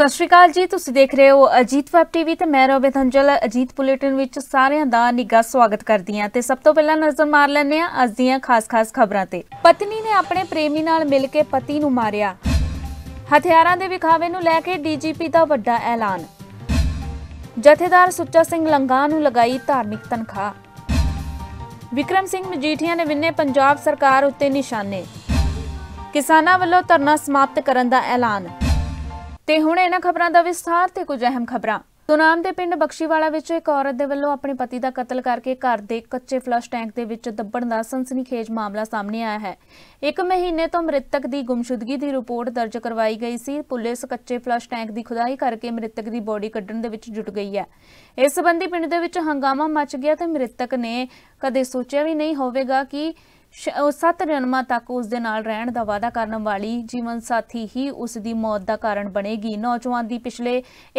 ਸਤਿ ਸ਼੍ਰੀ ਅਕਾਲ ਜੀ ਤੁਸੀਂ ਦੇਖ ਰਹੇ ਹੋ ਅਜੀਤ ਵੈਬ ਟੀਵੀ ਤੇ ਮੈਂ ਰੋਬਿਤ ਅੰਜਲ ਅਜੀਤ ਬੁਲੇਟਿਨ ਵਿੱਚ ਸਾਰਿਆਂ ਦਾ ਨਿੱਘਾ ਸਵਾਗਤ ਕਰਦੀ ਹਾਂ ਤੇ ਸਭ ਤੋਂ ਪਹਿਲਾਂ ਨਜ਼ਰ ਮਾਰ ਲੈਂਦੇ ਹਾਂ ਅੱਜ ਦੀਆਂ ਖਾਸ-ਖਾਸ ਖਬਰਾਂ ਤੇ ਪਤਨੀ ਨੇ ਆਪਣੇ ਪ੍ਰੇਮੀ ਨਾਲ ਮਿਲ ਕੇ ਪਤੀ ਨੂੰ ਮਾਰਿਆ ਹਥਿਆਰਾਂ ਦੇ ਵਿਖਾਵੇ ਨੂੰ ਲੈ ਕੇ ਡੀਜੀਪੀ ਦਾ ਵੱਡਾ ਐਲਾਨ ਜਥੇਦਾਰ ਸੁੱਚਾ ਸਿੰਘ ਲੰਗਾ ਨੂੰ ਲਗਾਈ ਧਾਰਮਿਕ ਤਨਖਾਹ ਵਿਕਰਮ ਸਿੰਘ ਮਜੀਠੀਆ ਨੇ ਵਿੰਨੇ ਪੰਜਾਬ ਸਰਕਾਰ ਉੱਤੇ ਨਿਸ਼ਾਨੇ ਕਿਸਾਨਾਂ ਵੱਲੋਂ ਧਰਨਾ ਸਮਾਪਤ ਕਰਨ ਦਾ ਐਲਾਨ ਤੇ ਹੁਣ ਇਹਨਾਂ ਖਬਰਾਂ ਦਾ ਵਿਸਥਾਰ ਤੇ ਕੁਝ ਅਹਿਮ ਖਬਰਾਂ ਸੁਨਾਮ ਦੇ ਪਿੰਡ ਬਖਸ਼ੀਵਾਲਾ ਵਿੱਚ ਇੱਕ ਔਰਤ ਦੇ ਵੱਲੋਂ ਆਪਣੇ ਪਤੀ ਦਾ ਕਤਲ ਕਰਕੇ ਘਰ ਦੇ ਕੱਚੇ ਫਲਸ਼ ਟੈਂਕ ਦੇ ਵਿੱਚ ਦੱਬਣ ਦਾ ਸਨਸਨੀਖੇਜ ਮਾਮਲਾ ਸਾਹਮਣੇ ਆਇਆ ਹੈ ਇੱਕ ਮਹੀਨੇ ਤੋਂ ਮ੍ਰਿਤਕ ਦੀ ਗੁੰਮਸ਼ੁਦਗੀ ਦੀ ਰਿਪੋਰਟ ਦਰਜ ਕਰਵਾਈ ਗਈ ਸੀ ਪੁਲਿਸ ਕੱਚੇ ਫਲਸ਼ ਟੈਂਕ ਦੀ ਖੁਦਾਈ ਕਰਕੇ ਮ੍ਰਿਤਕ ਦੀ ਬੋਡੀ ਕੱਢਣ ਦੇ ਵਿੱਚ ਜੁਟ ਗਈ ਹੈ ਇਸ ਸੰਬੰਧੀ ਪਿੰਡ ਦੇ ਵਿੱਚ ਹੰਗਾਮਾ ਮਚ ਗਿਆ ਤੇ ਮ੍ਰਿਤਕ ਨੇ ਕਦੇ ਸੋਚਿਆ ਵੀ ਨਹੀਂ ਹੋਵੇਗਾ ਕਿ 7 ਜਨਮਾਂ ਤੱਕ ਉਸ ਦੇ ਨਾਲ ਰਹਿਣ ਦਾ ਵਾਅਦਾ ਕਰਨ ਵਾਲੀ ਜੀਵਨ ਸਾਥੀ ਹੀ ਉਸ ਦੀ ਮੌਤ ਦਾ ਕਾਰਨ ਬਣੇਗੀ ਨੌਜਵਾਨ ਦੀ ਪਿਛਲੇ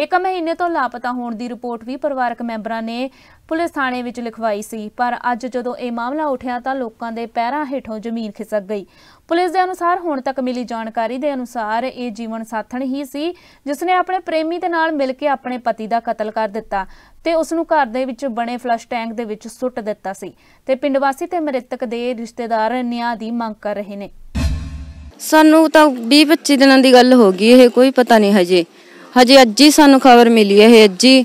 1 ਮਹੀਨੇ ਤੋਂ ਲਾਪਤਾ ਹੋਣ ਦੀ ਰਿਪੋਰਟ ਵੀ ਪਰਿਵਾਰਕ ਮੈਂਬਰਾਂ ਨੇ ਪੁਲਿਸ ਥਾਣੇ ਵਿੱਚ ਲਿਖਵਾਈ ਸੀ ਪਰ ਅੱਜ ਜਦੋਂ ਇਹ ਮਾਮਲਾ ਉਠਿਆ ਤਾਂ ਲੋਕਾਂ ਦੇ ਪੈਰਾਂ ਹੇਠੋਂ ਜ਼ਮੀਨ ਖਿਸਕ ਗਈ ਪੁਲਿਸ ਦੇ ਅਨੁਸਾਰ ਹੁਣ ਤੱਕ ਮਿਲੀ ਜਾਣਕਾਰੀ ਦੇ ਅਨੁਸਾਰ ਇਹ ਜੀਵਨ ਸਾਥਣ ਹੀ ਸੀ ਜਿਸ ਨੇ ਆਪਣੇ ਪ੍ਰੇਮੀ ਦੇ ਨਾਲ ਮਿਲ ਕੇ ਆਪਣੇ ਪਤੀ ਦਾ ਕਤਲ ਕਰ ਦਿੱਤਾ ਤੇ ਉਸ ਨੂੰ ਘਰ ਦੇ ਵਿੱਚ ਬਣੇ ਫਲਸ਼ ਟੈਂਕ ਦੇ ਵਿੱਚ ਸੁੱਟ ਦਿੱਤਾ ਸੀ ਤੇ ਪਿੰਡ ਵਾਸੀ ਤੇ ਮ੍ਰਿਤਕ ਦੇ ਰਿਸ਼ਤੇਦਾਰ ਨਿਆਂ ਦੀ ਮੰਗ ਕਰ ਰਹੇ ਨੇ ਸਾਨੂੰ ਤਾਂ 20 25 ਦਿਨਾਂ ਦੀ ਗੱਲ ਹੋ ਗਈ ਇਹ ਕੋਈ ਪਤਾ ਨਹੀਂ ਹਜੇ ਹਜੇ ਅੱਜ ਹੀ ਸਾਨੂੰ ਖਬਰ ਮਿਲੀ ਇਹ ਅੱਜ ਹੀ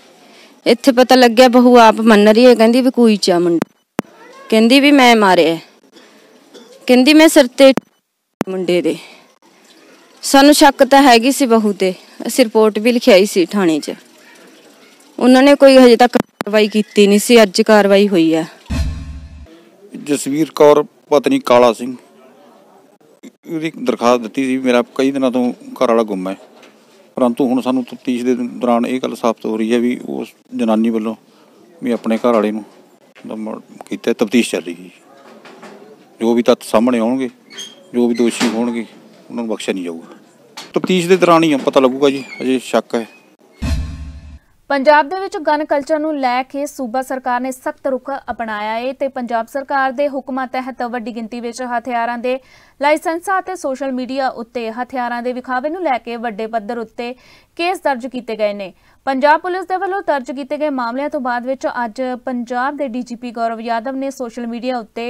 ਇੱਥੇ ਪਤਾ ਲੱਗਿਆ ਬਹੂ ਆਪ ਮੰਨ ਰਹੀ ਹੈ ਕਹਿੰਦੀ ਵੀ ਕੋਈ ਚਾ ਮੁੰਡਾ ਕਹਿੰਦੀ ਵੀ ਮੈਂ ਮਾਰਿਆ ਕਹਿੰਦੀ ਮੈਂ ਸਿਰ ਤੇ ਮੁੰਡੇ ਦੇ ਸਾਨੂੰ ਸ਼ੱਕ ਤਾਂ ਹੈਗੀ ਸੀ ਬਹੂ ਤੇ ਅਸੀਂ ਰਿਪੋਰਟ ਵੀ ਲਿਖਾਈ ਸੀ ਥਾਣੇ 'ਚ ਉਹਨਾਂ ਨੇ ਕੋਈ ਹਜੇ ਤੱਕ ਕਾਰਵਾਈ ਕੀਤੀ ਨਹੀਂ ਸੀ ਅੱਜ ਕਾਰਵਾਈ ਹੋਈ ਆ ਜਸਵੀਰ ਕੌਰ ਪਤਨੀ ਕਾਲਾ ਸਿੰਘ ਉਹਦੀ ਦਰਖਾਸਤ ਦਿੱਤੀ ਸੀ ਮੇਰਾ ਕਈ ਦਿਨਾਂ ਤੋਂ ਘਰ ਵਾਲਾ ਗੁੰਮ ਹੈ ਪਰੰਤੂ ਹੁਣ ਸਾਨੂੰ ਤਫਤੀਸ਼ ਦੇ ਦੌਰਾਨ ਇਹ ਗੱਲ ਸਾਫ਼ਤ ਹੋ ਰਹੀ ਹੈ ਵੀ ਉਸ ਜਨਾਨੀ ਵੱਲੋਂ ਵੀ ਆਪਣੇ ਘਰ ਵਾਲੇ ਨੂੰ ਕੀਤਾ ਤਫਤੀਸ਼ ਚੱਲ ਰਹੀ ਜੋ ਵੀ ਤੱਤ ਸਾਹਮਣੇ ਆਉਣਗੇ ਜੋ ਵੀ ਦੋਸ਼ੀ ਹੋਣਗੇ ਉਹਨਾਂ ਨੂੰ ਬਖਸ਼ਿਆ ਨਹੀਂ ਜਾਊਗਾ ਤਫਤੀਸ਼ ਦੇ ਦੌਰਾਨ ਹੀ ਪਤਾ ਲੱਗੂਗਾ ਜੀ ਅਜੇ ਸ਼ੱਕ ਹੈ ਪੰਜਾਬ ਦੇ ਵਿੱਚ ਗਨ ਕਲਚਰ ਨੂੰ ਲੈ ਕੇ ਸੂਬਾ ਸਰਕਾਰ ਨੇ ਸਖਤ ਰੁਖ ਅਪਣਾਇਆ ਹੈ ਤੇ ਪੰਜਾਬ ਸਰਕਾਰ ਦੇ ਹੁਕਮਾਂ ਤਹਿਤ ਵੱਡੀ ਗਿਣਤੀ ਵਿੱਚ ਹਥਿਆਰਾਂ ਦੇ ਲਾਇਸੈਂਸਾਂ ਅਤੇ ਸੋਸ਼ਲ ਮੀਡੀਆ ਉੱਤੇ ਹਥਿਆਰਾਂ ਦੇ ਵਿਖਾਵੇ ਨੂੰ ਲੈ ਕੇ ਵੱਡੇ ਪੱਧਰ ਉੱਤੇ ਕੇਸ ਦਰਜ ਕੀਤੇ ਗਏ ਨੇ ਪੰਜਾਬ ਪੁਲਿਸ ਦੇ ਵੱਲੋਂ ਦਰਜ ਕੀਤੇ ਗਏ ਮਾਮਲਿਆਂ ਤੋਂ ਬਾਅਦ ਵਿੱਚ ਅੱਜ ਪੰਜਾਬ ਦੇ ਡੀਜੀਪੀ ਗੌਰਵ ਯਾਦਵ ਨੇ ਸੋਸ਼ਲ ਮੀਡੀਆ ਉੱਤੇ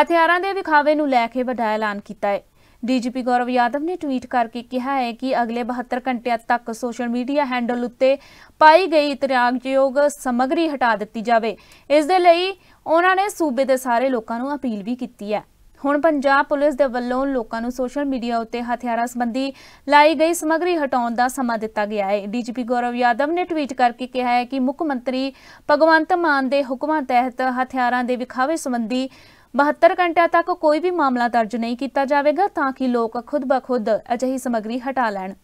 ਹਥਿਆਰਾਂ ਦੇ ਵਿਖਾਵੇ ਨੂੰ ਲੈ ਕੇ ਵੱਡਾ ਐਲਾਨ ਕੀਤਾ ਹੈ ਡੀਜੀਪੀ ਗੌਰਵ ਯਾਦਵ ਨੇ ਟਵੀਟ ਕਰਕੇ ਕਿਹਾ ਹੈ ਕਿ ਅਗਲੇ 72 ਘੰਟਿਆਂ ਤੱਕ ਸੋਸ਼ਲ ਮੀਡੀਆ ਹੈਂਡਲ ਉੱਤੇ ਪਾਈ ਗਈ ਇਤਰਾਗਯੋਗ ਸਮਗਰੀ ਹਟਾ ਦਿੱਤੀ ਜਾਵੇ ਇਸ ਦੇ ਲਈ ਉਹਨਾਂ ਨੇ ਸੂਬੇ ਦੇ ਸਾਰੇ ਲੋਕਾਂ ਨੂੰ ਅਪੀਲ ਵੀ ਕੀਤੀ ਹੈ ਹੁਣ ਪੰਜਾਬ ਪੁਲਿਸ ਦੇ ਵੱਲੋਂ ਲੋਕਾਂ ਨੂੰ ਸੋਸ਼ਲ ਮੀਡੀਆ ਉੱਤੇ ਹਥਿਆਰਾਂ ਸੰਬੰਧੀ ਲਾਈ ਗਈ ਸਮਗਰੀ ਹਟਾਉਣ ਦਾ ਸਮਾਂ ਦਿੱਤਾ ਗਿਆ ਹੈ ਡੀਜੀਪੀ ਗੌਰਵ ਯਾਦਵ ਨੇ ਟਵੀਟ ਕਰਕੇ ਕਿਹਾ ਹੈ ਕਿ ਮੁੱਖ ਮੰਤਰੀ ਭਗਵੰਤ ਮਾਨ ਦੇ ਹੁਕਮਾਂ ਤਹਿਤ ਹਥਿਆਰਾਂ ਦੇ ਵਿਖਾਵੇ ਸੰਬੰਧੀ 72 ਘੰਟਿਆਂ ਤੱਕ ਕੋਈ ਵੀ ਮਾਮਲਾ ਦਰਜ ਨਹੀਂ ਕੀਤਾ ਜਾਵੇਗਾ ਤਾਂ ਕਿ ਲੋਕ ਖੁਦ ਬਖੁਦ ਅਜਿਹੀ ਸਮਗਰੀ ਹਟਾ ਲੈਣ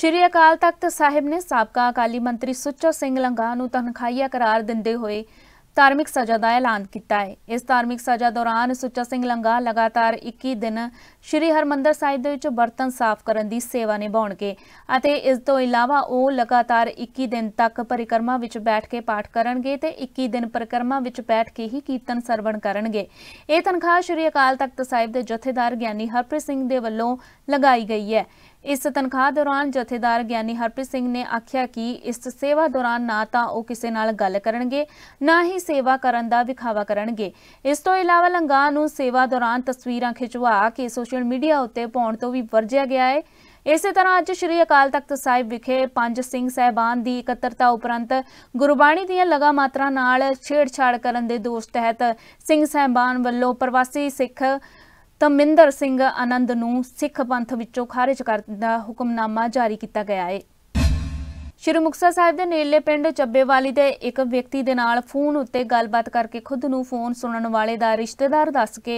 ਸ਼੍ਰੀ ਅਕਾਲ ਤਖਤ ਸਾਹਿਬ ਨੇ ਸਾਬਕਾ ਅਕਾਲੀ ਮੰਤਰੀ ਸੁੱਚਾ ਸਿੰਘ ਲੰਗਾ ਨੂੰ ਤਨਖਾਹੀਆ ਕਰਾਰ ਦਿੰਦੇ ਹੋਏ ਧਾਰਮਿਕ ਸਜ਼ਾ ਦਾ ਐਲਾਨ ਕੀਤਾ ਹੈ ਇਸ ਧਾਰਮਿਕ ਸਜ਼ਾ ਦੌਰਾਨ ਸੁੱਚਾ ਸਿੰਘ ਲੰਗਾ ਲਗਾਤਾਰ 21 ਦਿਨ ਸ਼੍ਰੀ ਹਰਮੰਦਰ ਸਾਹਿਬ ਦੇ ਵਿੱਚ ਬਰਤਨ ਸਾਫ਼ ਕਰਨ ਦੀ ਸੇਵਾ ਨਿਭਾਉਣਗੇ ਅਤੇ ਇਸ ਤੋਂ ਇਲਾਵਾ ਉਹ ਲਗਾਤਾਰ 21 ਦਿਨ ਤੱਕ ਪਰਿਕਰਮਾ ਵਿੱਚ ਬੈਠ ਕੇ ਪਾਠ ਕਰਨਗੇ ਤੇ 21 ਦਿਨ ਪਰਿਕਰਮਾ ਵਿੱਚ ਬੈਠ ਕੇ ਹੀ ਕੀਰਤਨ ਸਰਵਣ ਕਰਨਗੇ ਇਹ ਤਨਖਾਹ ਸ਼੍ਰੀ ਅਕਾਲ ਤਖਤ ਸਾਹਿਬ ਦੇ ਜਥੇਦਾਰ ਗਿਆਨੀ ਹਰਪ੍ਰੀਤ ਸਿੰਘ ਦੇ ਵੱਲੋਂ ਲਗਾਈ ਗਈ ਹੈ ਇਸ ਤਨਖਾਹ ਦੌਰਾਨ ਜਥੇਦਾਰ ਗਿਆਨੀ ਹਰਪ੍ਰੀਤ ਸਿੰਘ ਨੇ ਆਖਿਆ ਕਿ ਇਸ ਸੇਵਾ ਦੌਰਾਨ ਨਾ ਤਾਂ ਉਹ ਕਿਸੇ ਨਾਲ ਗੱਲ ਕਰਨਗੇ ਨਾ ਹੀ ਸੇਵਾ ਕਰਨ ਦਾ ਵਿਖਾਵਾ ਕਰਨਗੇ ਇਸ ਤੋਂ ਇਲਾਵਾ ਲੰਗਾ ਨੂੰ ਸੇਵਾ ਦੌਰਾਨ ਤਸਵੀਰਾਂ ਖਿਚਵਾ ਕੇ ਸੋ ਸੋਸ਼ਲ ਮੀਡੀਆ ਉੱਤੇ ਪਾਉਣ ਤੋਂ ਵੀ ਵਰਜਿਆ ਗਿਆ ਹੈ ਇਸੇ ਤਰ੍ਹਾਂ ਅੱਜ ਸ੍ਰੀ ਅਕਾਲ ਤਖਤ ਸਾਹਿਬ ਵਿਖੇ ਪੰਜ ਸਿੰਘ ਸਹਿਬਾਨ ਦੀ ਇਕੱਤਰਤਾ ਉਪਰੰਤ ਗੁਰਬਾਣੀ ਦੀਆਂ ਲਗਾ ਮਾਤਰਾ ਨਾਲ ਛੇੜਛਾੜ ਕਰਨ ਦੇ ਦੋਸ਼ ਤਹਿਤ ਸਿੰਘ ਸਹਿਬਾਨ ਵੱਲੋਂ ਪ੍ਰਵਾਸੀ ਸਿੱਖ ਤਮਿੰਦਰ ਸਿੰਘ ਆਨੰਦ ਨੂੰ ਸਿੱਖ ਪੰਥ ਵਿੱਚੋਂ ਖਾਰਜ ਕਰਨ ਦਾ ਹੁਕਮਨਾਮਾ ਜਾਰੀ ਕੀਤਾ ਗਿਆ ਹੈ ਸ਼੍ਰੀ ਮੁਕਤਸਰ ਸਾਹਿਬ ਦੇ ਨੇੜਲੇ ਪਿੰਡ ਚੱਬੇਵਾਲੀ ਦੇ ਇੱਕ ਵਿਅਕਤੀ ਦੇ ਨਾਲ ਫੋਨ ਉੱਤੇ ਗੱਲਬਾਤ ਕਰਕੇ ਖੁਦ ਨੂੰ ਫੋਨ ਸੁਣਨ ਵਾਲੇ ਦਾ ਰਿਸ਼ਤੇਦਾਰ ਦੱਸ ਕੇ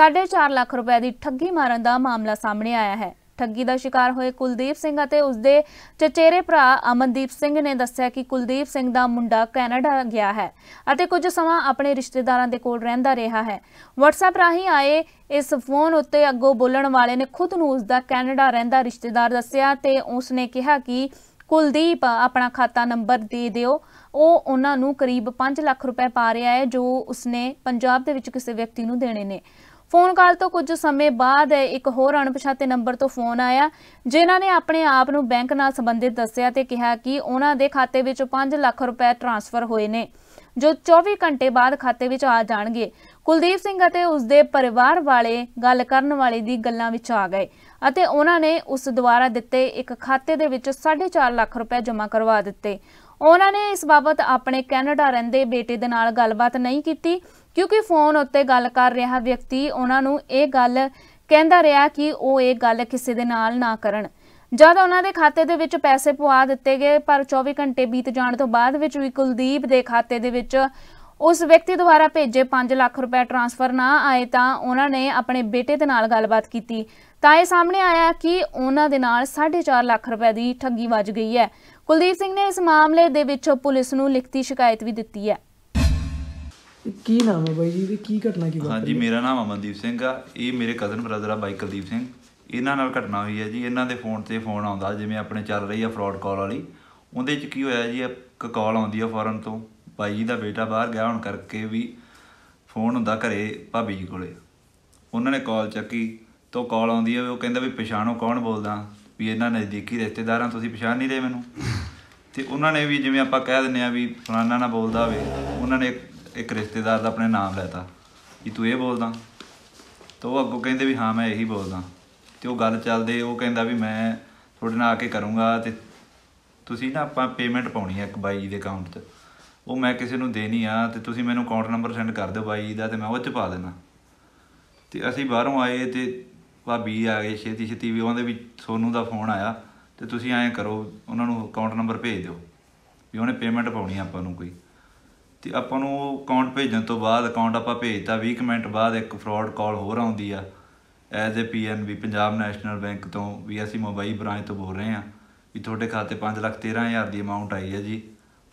4.5 ਲੱਖ ਰੁਪਏ ਦੀ ਠੱਗੀ ਮਾਰਨ ਦਾ ਮਾਮਲਾ ਸਾਹਮਣੇ ਆਇਆ ਹੈ ਠੱਗੀ ਦਾ ਸ਼ਿਕਾਰ ਹੋਏ ਕੁਲਦੀਪ ਸਿੰਘ ਅਤੇ ਉਸਦੇ ਚਚੇਰੇ ਭਰਾ ਅਮਨਦੀਪ ਸਿੰਘ ਨੇ ਦੱਸਿਆ ਕਿ ਕੁਲਦੀਪ ਸਿੰਘ ਦਾ ਮੁੰਡਾ ਕੈਨੇਡਾ ਗਿਆ ਹੈ ਅਤੇ ਕੁਝ ਸਮਾਂ ਆਪਣੇ ਰਿਸ਼ਤੇਦਾਰਾਂ ਦੇ ਕੋਲ ਰਹਿੰਦਾ ਰਿਹਾ ਹੈ WhatsApp ਰਾਹੀਂ ਆਏ ਇਸ ਫੋਨ ਉੱਤੇ ਅੱਗੋਂ ਬੋਲਣ ਵਾਲੇ ਨੇ ਖੁਦ ਨੂੰ ਉਸਦਾ ਕੈਨੇਡਾ ਰਹਿੰਦਾ ਰਿਸ਼ਤੇਦਾਰ ਦੱਸਿਆ ਤੇ ਉਸਨੇ ਕਿਹਾ ਕਿ ਕੁਲਦੀਪ ਆਪਣਾ ਖਾਤਾ ਨੰਬਰ ਦੇ ਦਿਓ ਉਹ ਉਹਨਾਂ ਨੂੰ ਕਰੀਬ 5 ਲੱਖ ਰੁਪਏ ਪਾ ਰਿਹਾ ਹੈ ਜੋ ਉਸਨੇ ਪੰਜਾਬ ਦੇ ਵਿੱਚ ਕਿਸੇ ਵਿਅਕਤੀ ਨੂੰ ਦੇਣੇ ਨੇ ਫੋਨ ਕਾਲ ਤੋਂ ਕੁਝ ਸਮੇਂ ਬਾਅਦ ਇੱਕ ਹੋਰ ਅਣਪਛਾਤੇ ਨੰਬਰ ਤੋਂ ਫੋਨ ਆਇਆ ਜਿਨ੍ਹਾਂ ਨੇ ਆਪਣੇ ਆਪ ਨੂੰ ਬੈਂਕ ਨਾਲ ਸੰਬੰਧਿਤ ਦੱਸਿਆ ਤੇ ਕਿਹਾ ਕਿ ਉਹਨਾਂ ਦੇ ਖਾਤੇ ਵਿੱਚ 5 ਲੱਖ ਰੁਪਏ ਟ੍ਰਾਂਸਫਰ ਹੋਏ ਨੇ ਜੋ 24 ਘੰਟੇ ਬਾਅਦ ਖਾਤੇ ਵਿੱਚ ਆ ਜਾਣਗੇ ਕੁਲਦੀਪ ਸਿੰਘ ਅਤੇ ਉਸਦੇ ਪਰਿਵਾਰ ਵਾਲੇ ਗੱਲ ਕਰਨ ਵਾਲੇ ਦੀ ਗੱਲਾਂ ਵਿੱਚ ਆ ਗਏ ਅਤੇ ਉਹਨਾਂ ਨੇ ਉਸ ਦੁਆਰਾ ਦਿੱਤੇ ਇੱਕ ਖਾਤੇ ਦੇ ਵਿੱਚ 4.5 ਲੱਖ ਰੁਪਏ ਜਮ੍ਹਾਂ ਕਰਵਾ ਦਿੱਤੇ ਉਹਨਾਂ ਨੇ ਇਸ ਬਾਬਤ ਆਪਣੇ ਕੈਨੇਡਾ ਰਹਿੰਦੇ ਬੇਟੇ ਦੇ ਨਾਲ ਗੱਲਬਾਤ ਨਹੀਂ ਕੀਤੀ ਕਿਉਂਕਿ ਫੋਨ ਉੱਤੇ ਗੱਲ ਕਰ ਰਿਹਾ ਵਿਅਕਤੀ ਉਹਨਾਂ ਨੂੰ ਇਹ ਗੱਲ ਕਹਿੰਦਾ ਰਿਹਾ ਕਿ ਉਹ ਇਹ ਗੱਲ ਕਿਸੇ ਦੇ ਨਾਲ ਨਾ ਕਰਨ ਜਦ ਉਹਨਾਂ ਦੇ ਖਾਤੇ ਦੇ ਵਿੱਚ ਪੈਸੇ ਪਵਾ ਦਿੱਤੇ ਗਏ ਪਰ 24 ਘੰਟੇ ਬੀਤ ਜਾਣ ਤੋਂ ਬਾਅਦ ਵਿੱਚ ਵੀ ਕੁਲਦੀਪ ਦੇ ਖਾਤੇ ਦੇ ਵਿੱਚ ਉਸ ਵਿਅਕਤੀ ਦੁਆਰਾ ਭੇਜੇ 5 ਲੱਖ ਰੁਪਏ ਟ੍ਰਾਂਸਫਰ ਨਾ ਆਏ ਤਾਂ ਉਹਨਾਂ ਨੇ ਆਪਣੇ ਬੇਟੇ ਦੇ ਨਾਲ ਗੱਲਬਾਤ ਕੀਤੀ ਤਾਂ ਇਹ ਸਾਹਮਣੇ ਆਇਆ ਕਿ ਉਹਨਾਂ ਦੇ ਨਾਲ 4.5 ਲੱਖ ਰੁਪਏ ਦੀ ਠੱਗੀ ਵੱਜ ਗਈ ਹੈ ਕੁਲਦੀਪ ਸਿੰਘ ਨੇ ਇਸ ਮਾਮਲੇ ਦੇ ਵਿੱਚ ਪੁਲਿਸ ਨੂੰ ਲਿਖਤੀ ਸ਼ਿਕਾਇਤ ਵੀ ਦਿੱਤੀ ਹੈ ਕੀ ਨਾਮ ਹੈ ਬਾਈ ਜੀ ਤੇ ਕੀ ਘਟਨਾ ਕੀ ਹਾਂ ਹਾਂਜੀ ਮੇਰਾ ਨਾਮ ਅਮਨਦੀਪ ਸਿੰਘ ਆ ਇਹ ਮੇਰੇ ਕਜ਼ਨ ਬ੍ਰਦਰ ਆ ਬਾਈ ਕੁਲਦੀਪ ਸਿੰਘ ਇਹਨਾਂ ਨਾਲ ਘਟਨਾ ਹੋਈ ਹੈ ਜੀ ਇਹਨਾਂ ਦੇ ਫੋਨ ਤੇ ਫੋਨ ਆਉਂਦਾ ਜਿਵੇਂ ਆਪਣੇ ਚੱਲ ਰਹੀ ਆ ਫਰਾਡ ਕਾਲ ਵਾਲੀ ਉਹਦੇ ਚ ਕੀ ਹੋਇਆ ਜੀ ਇੱਕ ਕਾਲ ਆਉਂਦੀ ਆ ਫੌਰਨ ਤੋਂ ਬਾਈ ਜੀ ਦਾ ਬੇਟਾ ਬਾਹਰ ਗਿਆ ਹੁਣ ਕਰਕੇ ਵੀ ਫੋਨ ਹੁੰਦਾ ਘਰੇ ਭਾਬੀ ਜੀ ਕੋਲੇ ਉਹਨਾਂ ਨੇ ਕਾਲ ਚੱਕੀ ਤੋਂ ਕਾਲ ਆਉਂਦੀ ਹੈ ਉਹ ਕਹਿੰਦਾ ਵੀ ਪਛਾਣੋ ਕੌਣ ਬੋਲਦਾ ਵੀ ਇਹਨਾਂ ਨਜ਼ਦੀਕੀ ਰਿਸ਼ਤੇਦਾਰਾਂ ਤੁਸੀਂ ਪਛਾਣ ਨਹੀਂ ਰਹੇ ਮੈਨੂੰ ਤੇ ਉਹਨਾਂ ਨੇ ਵੀ ਜਿਵੇਂ ਆਪਾਂ ਕਹਿ ਦਿੰਨੇ ਆ ਵੀ ਫਲਾਣਾ ਨਾ ਬੋਲਦਾ ਹੋਵੇ ਉਹਨਾਂ ਨੇ ਇੱਕ ਰਿਸ਼ਤੇਦਾਰ ਦਾ ਆਪਣੇ ਨਾਮ ਲੈਤਾ ਵੀ ਤੂੰ ਇਹ ਬੋਲਦਾ ਤੋ ਉਹ ਅੱਗੋਂ ਕਹਿੰਦੇ ਵੀ ਹਾਂ ਮੈਂ ਇਹੀ ਬੋਲਦਾ ਤੇ ਉਹ ਗੱਲ ਚੱਲਦੇ ਉਹ ਕਹਿੰਦਾ ਵੀ ਮੈਂ ਤੁਹਾਡੇ ਨਾਲ ਆ ਕੇ ਕਰੂੰਗਾ ਤੇ ਤੁਸੀਂ ਨਾ ਆਪਾਂ ਪੇਮੈਂਟ ਪਾਉਣੀ ਹੈ ਇੱਕ ਬਾਈ ਦੇ ਅਕਾਊਂਟ 'ਚ ਉਹ ਮੈਂ ਕਿਸੇ ਨੂੰ ਦੇਣੀ ਆ ਤੇ ਤੁਸੀਂ ਮੈਨੂੰ ਅਕਾਊਂਟ ਨੰਬਰ ਸੈਂਡ ਕਰ ਦਿਓ ਬਾਈ ਦਾ ਤੇ ਮੈਂ ਉਹ 'ਚ ਪਾ ਦੇਣਾ ਤੇ ਅਸੀਂ ਬਾਹਰੋਂ ਆਏ ਤੇ ਭਾਬੀ ਆ ਗਏ ਛੇਤੀ ਛੇਤੀ ਵੀ ਉਹਦੇ ਵੀ ਸੋਨੂ ਦਾ ਫੋਨ ਆਇਆ ਤੇ ਤੁਸੀਂ ਐਂ ਕਰੋ ਉਹਨਾਂ ਨੂੰ ਅਕਾਊਂਟ ਨੰਬਰ ਭੇਜ ਦਿਓ ਵੀ ਉਹਨੇ ਪੇਮੈਂਟ ਪਾਉਣੀ ਆ ਆਪਾਂ ਨੂੰ ਕੋਈ ਤੇ ਆਪਾਂ ਨੂੰ ਅਕਾਊਂਟ ਭੇਜਣ ਤੋਂ ਬਾਅਦ ਅਕਾਊਂਟ ਆਪਾਂ ਭੇਜਤਾ 20 ਮਿੰਟ ਬਾਅਦ ਇੱਕ ਫਰਾਡ ਕਾਲ ਹੋਰ ਆਉਂਦੀ ਆ as uh PNB Punjab National Bank ਤੋਂ ਵੀ ਅਸੀਂ ਮੁੰਬਈ ਬ੍ਰਾਂਚ ਤੋਂ ਬੋਲ ਰਹੇ ਆ ਵੀ ਤੁਹਾਡੇ ਖਾਤੇ 5 ਲੱਖ 13000 ਦੀ ਅਮਾਉਂਟ ਆਈ ਹੈ ਜੀ